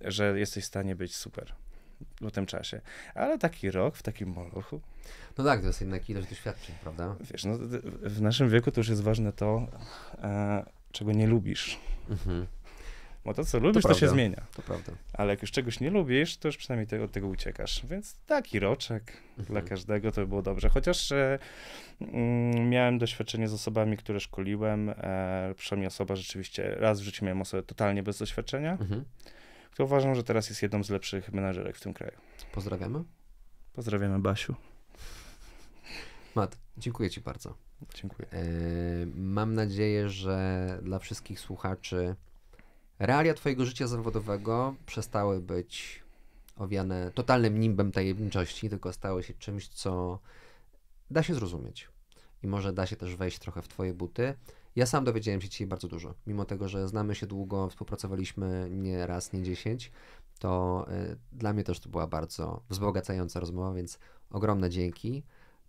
że jesteś w stanie być super w tym czasie. Ale taki rok w takim moluchu. No tak, to jest jednak ilość doświadczeń, prawda? Wiesz, no, w naszym wieku to już jest ważne to, e, czego nie lubisz. Mhm. Bo to, co lubisz, to, to się zmienia. To prawda. Ale jak już czegoś nie lubisz, to już przynajmniej od tego uciekasz. Więc taki roczek mhm. dla każdego to by było dobrze. Chociaż e, mm, miałem doświadczenie z osobami, które szkoliłem. E, przynajmniej osoba rzeczywiście, raz w życiu miałem osobę totalnie bez doświadczenia. Mhm. To uważam, że teraz jest jedną z lepszych menadżerek w tym kraju. Pozdrawiamy. Pozdrawiamy Basiu. Mat, dziękuję Ci bardzo. Dziękuję. E, mam nadzieję, że dla wszystkich słuchaczy realia Twojego życia zawodowego przestały być owiane totalnym nimbem tajemniczości, tylko stały się czymś, co da się zrozumieć. I może da się też wejść trochę w Twoje buty. Ja sam dowiedziałem się dzisiaj bardzo dużo, mimo tego, że znamy się długo, współpracowaliśmy nie raz, nie dziesięć, to y, dla mnie też to była bardzo wzbogacająca rozmowa, więc ogromne dzięki.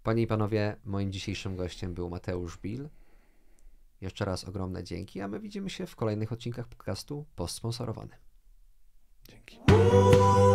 Panie i panowie, moim dzisiejszym gościem był Mateusz Bil. Jeszcze raz ogromne dzięki, a my widzimy się w kolejnych odcinkach podcastu postsponsorowany. Dzięki.